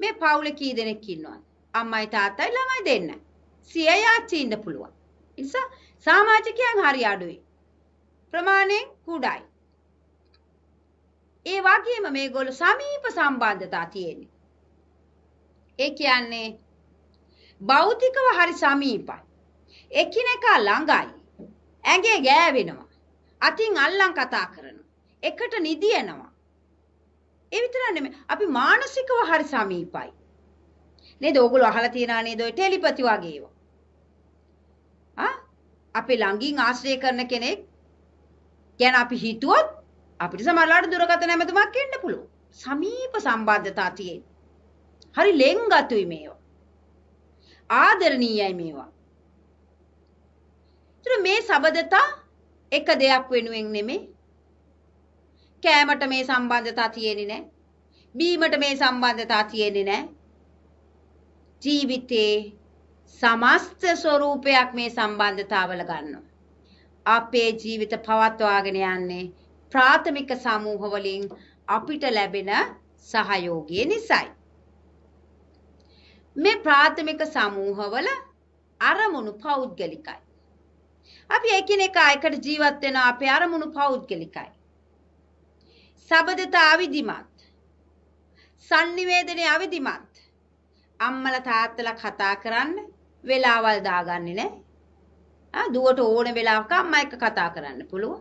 මේ පවුලේ කී දෙනෙක් ඉන්නවද? අම්මයි තාත්තයි ළමයි දෙන්න. සියය ආච්චි ඉන්න පුළුවන්. ඒ නිසා සමාජිකයන් හරි අඩුයි. ප්‍රමාණයෙන් කුඩායි. ඒ වගේම මේගොල්ලෝ සමීප සම්බන්ධතා තියෙන්නේ. ඒ කියන්නේ භෞතිකව හරි සමීපයි. එකිනෙකා ළඟයි. ඇඟේ ගෑවෙනවා. අතින් අල්ලන් කතා කරනවා. එකට නිදියනවා. ඒ විතරක් නෙමෙයි අපි මානසිකව හරි සමීපයි. නේද? ඕගොල්ලෝ අහලා තියනා නේද ඔය ටෙලිපති වගේ ඒවා. ආ? අපි ළඟින් ආශ්‍රය කරන කෙනෙක් ගැන අපි හිතුවොත් අපිට සමහරලාට දුරකථන ඇමතුමක් එන්න පුළුවන්. සමීප සම්බන්ධතා තියෙන. හරි ලෙන්ගතුයි මේවා. ආදරණීයයි මේවා. ඒතර මේ සබදතා එක දෙයක් වෙනුවෙන් නෙමෙයි. කෑමට මේ සම්බන්ධතා තියෙන්නේ නැහැ. බීමට මේ සම්බන්ධතා තියෙන්නේ නැහැ. ජීවිතේ සමස්ත ස්වરૂපයක් මේ සම්බන්ධතාවල ගන්නවා. අපේ ජීවිත පවත්වාගෙන යන්නේ ප්‍රාථමික සමූහ වලින් අපිට ලැබෙන සහයෝගය නිසායි. මේ ප්‍රාථමික සමූහවල අරමුණු පෞද්ගලිකයි. අපි එකිනෙකා එකට ජීවත් වෙන අපේ අරමුණු පෞද්ගලිකයි. සබදතා අවිධිමත්. sannivedane අවිධිමත්. අම්මලා තාත්තලා කතා කරන්න වෙලාවල් දාගන්නේ නැහැ. ආ දුවට ඕන වෙලාවක අම්මා එක්ක කතා කරන්න පුළුවන්.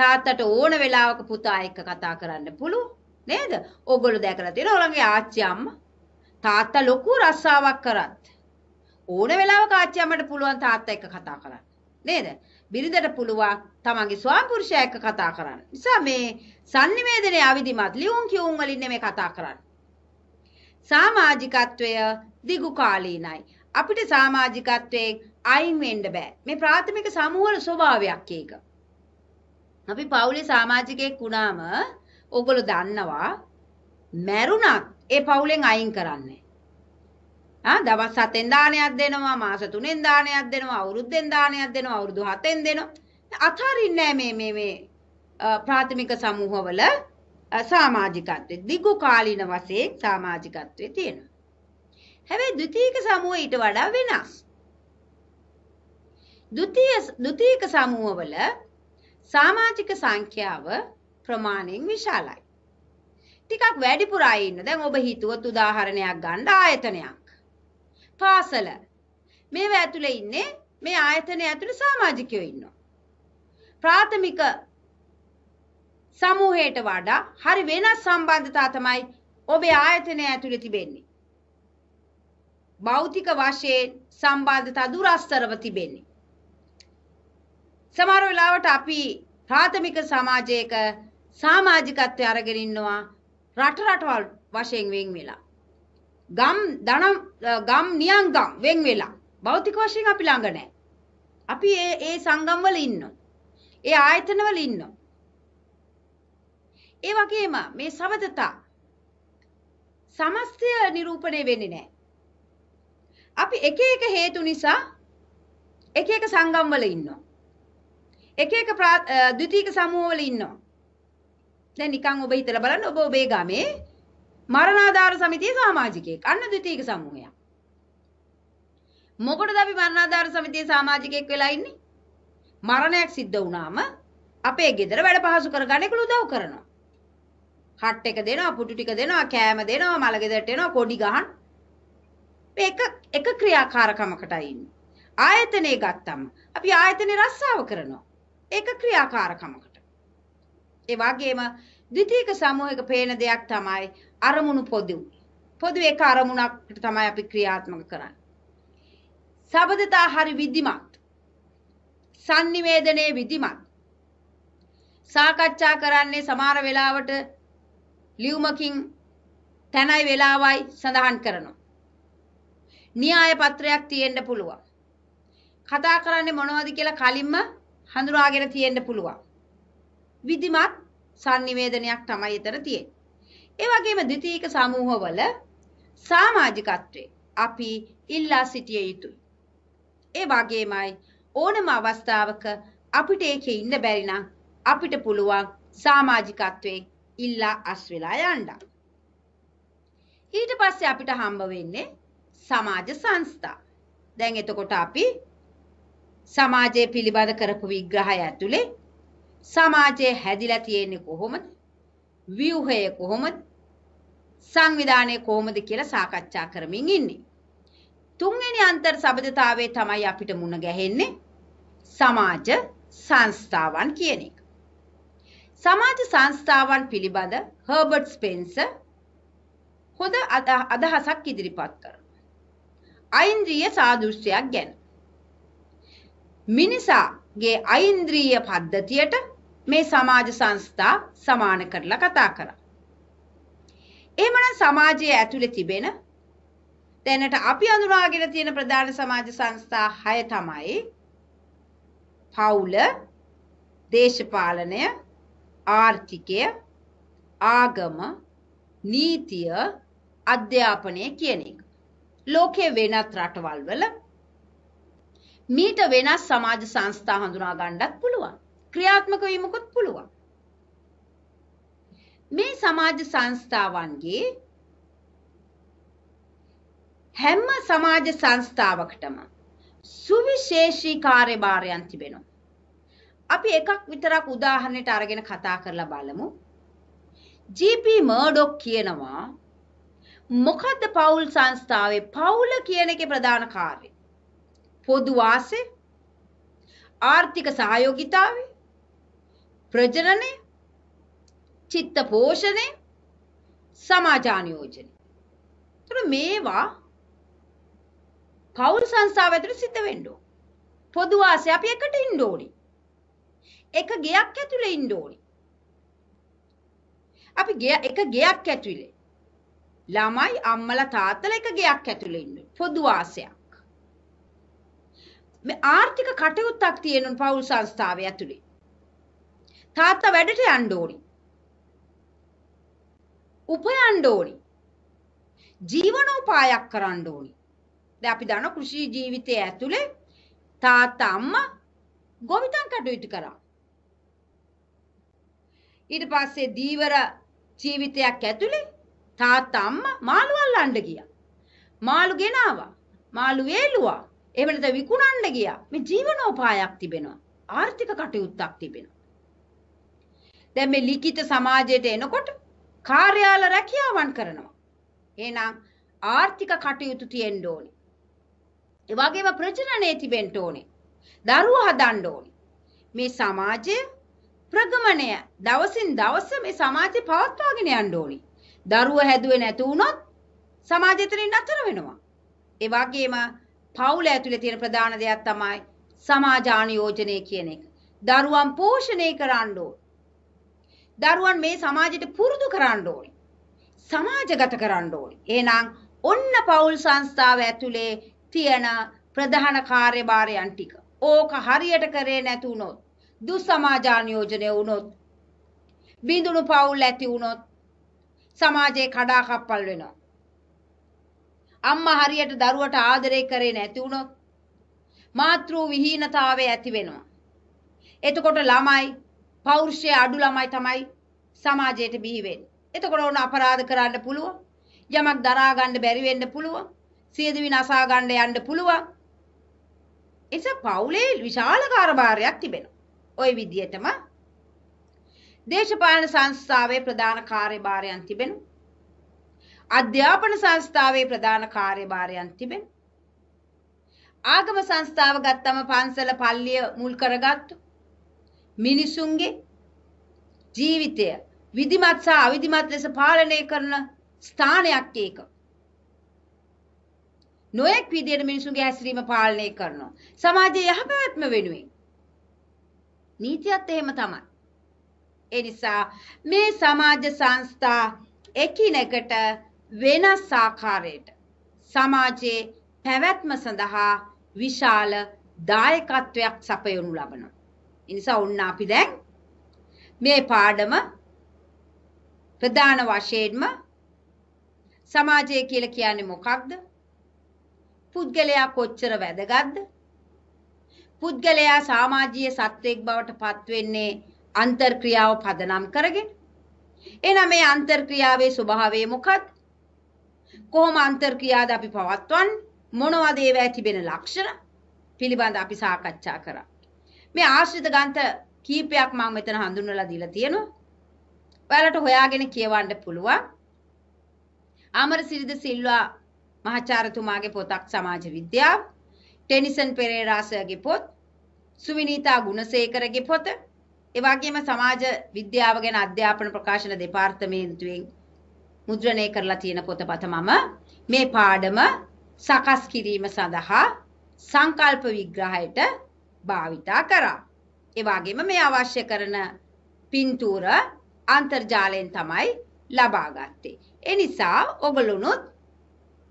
තාත්තට ඕන වෙලාවක පුතා එක්ක කතා කරන්න පුළුවන් නේද? ඕගොල්ලෝ දැකලා තියෙන ඔලංගේ ආච්චි අම්මා තාත්තා ලොකු රස්සාවක් කරත් ඕන වෙලාවක ආච්චි අම්මට පුළුවන් තාත්තා එක්ක කතා කරන්න. නේද? බිරිඳට පුළුවන් තමන්ගේ ස්වාමිපුරුෂයා එක්ක කතා කරන්න. නිසා මේ sannivedanaye avidimat ලියුම් කියුම් වලින් නෙමෙයි කතා කරන්නේ. සමාජිකත්වය දිගු කාලීනයි. අපිට සමාජිකත්වයෙන් අයින් වෙන්න බෑ. මේ ප්‍රාථමික සමූහවල ස්වභාවයක් ඒක. අපි පවුලේ සමාජිකයෙක් වුණාම ඕගොල්ලෝ දන්නවා මැරුණත් ඒ පවුලෙන් අයින් කරන්නේ. ආ දවස් 7ෙන් දානයක් දෙනවා, මාස 3ෙන් දානයක් දෙනවා, අවුරුද්දෙන් දානයක් දෙනවා, අවුරුදු 7ෙන් දෙනවා. අතරින්නේ මේ මේ මේ ප්‍රාථමික සමූහවල සමාජිකත්වයේ දිගු කාලීන වශයෙන් සමාජිකත්වයේ තියෙනවා. හැබැයි ද්විතීක සමූහය ඊට වඩා වෙනස්. ද්විතීය ද්විතීක සමූහවල සාමාජික සංඛ්‍යාව ප්‍රමාණයෙන් විශාලයි. ටිකක් වැඩිපුර අය ඉන්න. දැන් ඔබ හිතුවොත් උදාහරණයක් ගන්න ආයතනයක්. පාසල. මේවා ඇතුලේ ඉන්නේ මේ ආයතනය ඇතුලේ සමාජිකයෝ ඉන්නවා. ප්‍රාථමික සමූහයට වඩා හරි වෙනස් සම්බන්ධතා තමයි ඔබේ ආයතනය ඇතුලේ තිබෙන්නේ. භෞතික වශයෙන් සම්බන්ධතා දුරස්තරව තිබෙන්නේ. සමහර වෙලාවට අපි ප්‍රාථමික සමාජයක සමාජිකත්වය අරගෙන ඉන්නවා රට රටවල් වශයෙන් වෙන් වෙලා. ගම් ධන ගම් නියංගම් වෙන් වෙලා. භෞතික වශයෙන් අපි ළඟ නැහැ. අපි ඒ ඒ සංගම් වල ඉන්නවා. ඒ ආයතන වල ඉන්නවා. ඒ වගේම මේ සමතතා සමස්තය නිරූපණය වෙන්නේ නැහැ. අපි එක එක හේතු නිසා එක එක සංගම් වල ඉන්නවා. එක එක ද්විතීක සමූහවල ඉන්නවා. දැන් නිකන් ඔබ හිතලා බලන්න ඔබ ඔබේ ගමේ මරණාධාර සමිතියේ සමාජිකයෙක්. අන්න ද්විතීක සමූහයක්. මොකටද අපි මරණාධාර සමිතියේ සමාජිකයෙක් වෙලා ඉන්නේ? මරණයක් සිද්ධ වුණාම අපේ ගෙදර වැඩ පහසු කරගන්න එක උදව් කරනවා. හට් එක දෙනවා, පුටු ටික දෙනවා, කෑම දෙනවා, මල ගෙදරට එනවා, කොඩි ගහන. මේක එක ක්‍රියාකාරකමකටයි ඉන්නේ. ආයතනය ගත්තම අපි ආයතනේ රස්සාව කරනවා. ඒක ක්‍රියාකාරකමකට. ඒ වගේම ද්විතීක සමූහයක පේන දෙයක් තමයි අරමුණු පොදු. පොදු එක අරමුණකට තමයි අපි ක්‍රියාත්මක කරන්නේ. සබදතා හරි විධිමත්. sannivedanaya විධිමත්. සාකච්ඡා කරන්නේ සමහර වෙලාවට ලියුමකින් තැනයි වෙලාවයි සඳහන් කරනවා. න්‍යාය පත්‍රයක් තියෙන්න පුළුවන්. කතා කරන්නේ මොනවද කියලා කලින්ම හඳුනාගෙන තියෙන්න පුළුවන්. විධිමත් sannivedanayak තමයි එතන තියෙන්නේ. ඒ වගේම ද්විතීක සමූහවල සමාජිකත්වයේ අපි ඉල්ලා සිටිය යුතුයි. ඒ වගේමයි ඕනම අවස්ථාවක අපිට ඒකේ ඉන්න බැරි නම් අපිට පුළුවන් සමාජිකත්වයෙන් ඉල්ලා අස් වෙලා යන්න. ඊට පස්සේ අපිට හම්බ වෙන්නේ සමාජ සංස්ථා. දැන් එතකොට අපි සමාජය පිළිබඳ කරපු විග්‍රහය ඇතුලේ සමාජය හැදිලා තියෙන්නේ කොහොමද? ව්‍යුහය කොහොමද? සංවිධානය කොහොමද කියලා සාකච්ඡා කරමින් ඉන්නේ. තුන්වෙනි අන්තර් සබඳතාවයේ තමයි අපිට මුණ ගැහෙන්නේ සමාජ සංස්ථාවන් කියන එක. සමාජ සංස්ථාවන් පිළිබඳ හර්බර්ට් ස්පෙන්සර් හොඳ අදහසක් ඉදිරිපත් කරනවා. ඓන්ද්‍රිය සාදෘශ්‍යයක් ගැන මිනිසාගේ අයින්ද්‍රීය පද්ධතියට මේ සමාජ සංස්ථා සමාන කරලා කතා කරා. එහෙමනම් සමාජයේ ඇතුලේ තිබෙන දැනට අපි අඳුනාගෙන තියෙන ප්‍රධාන සමාජ සංස්ථා 6 තමයි පවුල, දේශපාලනය, ආර්ථිකය, ආගම, නීතිය, අධ්‍යාපනය කියන එක. ලෝකයේ වෙනත් රටවල් වල මීට වෙනස් සමාජ සංස්ථා හඳුනා ගන්නත් පුළුවන්. ක්‍රියාත්මක වීමකුත් පුළුවන්. මේ සමාජ සංස්ථාවන්ගේ හැම සමාජ සංස්ථාවකටම සුවිශේෂී කාර්යභාරයන් තිබෙනවා. අපි එකක් විතරක් උදාහරණයට අරගෙන කතා කරලා බලමු. ජීප මර්ඩොක් කියනවා මොකද්ද පවුල් සංස්ථාවේ පවුල කියන එකේ ප්‍රධාන කාර්යය. පොදු වාසය ආර්ථික සහයෝගිතාවය ප්‍රජනනය චිත්ත පෝෂණය සමාජානයෝජනය තුර මේවා පවුල් සංස්ථාව ඇතුළ සිත වෙන්ඩෝ පොදු වාසය අපි එකට ඉන්ඩෝඩි එක ගෙයක් ඇතුළේ ඉන්ඩෝඩි අපි ගෙය එක ගෙයක් ඇතුළේ ළමයි අම්මලා තාත්තලා එක ගෙයක් ඇතුළේ ඉන්න පොදු වාසයක් මේ ආර්ථික කටයුත්තක් තියෙනුන පවුල් සංස්ථාව ඇතුලේ. තාත්තා වැඩට යන්න ඕනි. උපයන්න ඕනි. ජීවනෝපායක් කරන්න ඕනි. දැන් අපි දන්න කෘෂි ජීවිතය ඇතුලේ තාත්තා අම්මා ගොවිතැන් කටයුතු කරා. ඊට පස්සේ දීවර ජීවිතයක් ඇතුලේ තාත්තා අම්මා මාළු අල්ලන්න ගියා. මාළු ගෙනාවා. මාළු වේලුවා. එහෙම නැත්නම් විකුණන්න ගියා. මේ ජීවනෝපායක් තිබෙනවා. ආර්ථික කටයුත්තක් තිබෙනවා. දැන් මේ ලිඛිත සමාජයට එනකොට කාර්යාල රැකියාවන් කරනවා. එහෙනම් ආර්ථික කටයුතු තියෙන්න ඕනේ. ඒ වගේම ප්‍රජනනයේ තිබෙන්න ඕනේ. දරුවෝ හදන්න ඕනේ. මේ සමාජය ප්‍රගමණය දවසින් දවස මේ සමාජය පවත්වාගෙන යන්න ඕනේ. දරුවෝ හැදුවේ නැතු වුණොත් සමාජය එතනින් නතර වෙනවා. ඒ වගේම පවුල ඇතුළේ තියෙන ප්‍රධාන දෙයක් තමයි සමාජානුයෝජනය කියන එක. දරුවන් පෝෂණය කරන්න ඕන. දරුවන් මේ සමාජයට පුරුදු කරන්න ඕනේ. සමාජගත කරන්න ඕනේ. එහෙනම් ඔන්න පවුල් සංස්ථාව ඇතුලේ තියෙන ප්‍රධාන කාර්යභාරයන් ටික. ඕක හරියට කරේ නැතුනොත් දුස්සමාජානියෝජනය වුණොත් බිඳුණු පවුල් ඇති වුණොත් සමාජයේ කඩාකප්පල් වෙනවා. අම්මා හරියට දරුවට ආදරය කරේ නැති වුණොත් මාතෘ විහීනතාවය ඇති වෙනවා. එතකොට ළමයි පෞරුෂයේ අඩු ළමයි තමයි සමාජයට බිහි වෙන්නේ. එතකොට ඕන අපරාධ කරන්න පුළුවන්. යමක් දරා ගන්න බැරි වෙන්න පුළුවන්. සියදිවි නසා ගන්න යන්න පුළුවන්. එස පවුලේ විශාල කාර්යභාරයක් තිබෙනවා. ওই විදිහටම දේශපාලන සංස්ථාවේ ප්‍රධාන කාර්යභාරයන් තිබෙනවා. අධ්‍යාපන සංස්ථාවේ ප්‍රධාන කාර්යභාරයන් තිබෙන. ආගම සංස්ථාව ගත්තම පන්සල පල්ලිය මුල් කරගත්තු. මිනිසුන්ගේ ජීවිතය විධිමත් සහ අවිධිමත් ලෙස පාලනය කරන ස්ථානයක් ඒක. නොයෙක් විදියට මිනිසුන්ගේ හැසිරීම පාලනය කරනවා. සමාජයේ යහපැවැත්ම වෙනුවෙන්. නීතියත් එහෙම තමයි. ඒ නිසා මේ සමාජ සංස්ථා එකිනෙකට වෙනස් ආකාරයට සමාජයේ පැවැත්ම සඳහා විශාල දායකත්වයක් සපයනු ලබනවා. එනිසා ඔන්න අපි දැන් මේ පාඩම ප්‍රධාන වශයෙන්ම සමාජය කියලා කියන්නේ මොකක්ද? පුද්ගලයා කොච්චර වැදගත්ද? පුද්ගලයා සමාජීය සත්වෙක් බවට පත්වෙන්නේ අන්තර්ක්‍රියාව පදනම් කරගෙන. එහෙනම් මේ අන්තර්ක්‍රියාවේ ස්වභාවය මොකක්ද? කොහොම අන්තර් ක්‍රියාද අපි පවත්වන්නේ මොනවද ඒවා තිබෙන ලක්ෂණ පිළිබඳ අපි සාකච්ඡා කරා. මේ ආශ්‍රිත ගන්ත කීපයක් මම මෙතන හඳුන්වලා දීලා තියෙනවා. ඔයාලට හොයාගෙන කියවන්න පුළුවන්. අමරසිරිද සිල්වා මහාචාර්යතුමාගේ පොතක් සමාජ විද්‍යාව, ටෙනිසන් පෙරේරා සර්ගේ පොත්, සුවිනීතා ගුණසේකරගේ පොත, එවාගේම සමාජ විද්‍යාව ගැන අධ්‍යාපන ප්‍රකාශන දෙපාර්තමේන්තුවෙන් මුද්‍රණය කරලා තියෙන පොතපත මම මේ පාඩම සකස් කිරීම සඳහා සංකල්ප විග්‍රහයට භාවිතා කරා. ඒ වගේම මේ අවශ්‍ය කරන පින්තූර අන්තර්ජාලයෙන් තමයි ලබා ගත්තේ. ඒ නිසා ඔගලුණුත්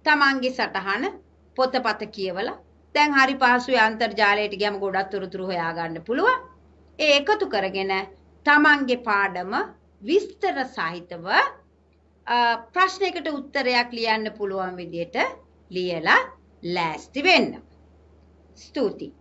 තමන්ගේ සටහන පොතපත කියවලා දැන් හරි පහසුවේ අන්තර්ජාලයට ගියම ගොඩක් තොරතුරු හොයාගන්න පුළුවන්. ඒ එකතු කරගෙන තමන්ගේ පාඩම විස්තර සහිතව ප්‍රශ්නයකට උත්තරයක් ලියන්න පුළුවන් විදියට ලියලා ලෑස්ති වෙන්න. ස්තුතියි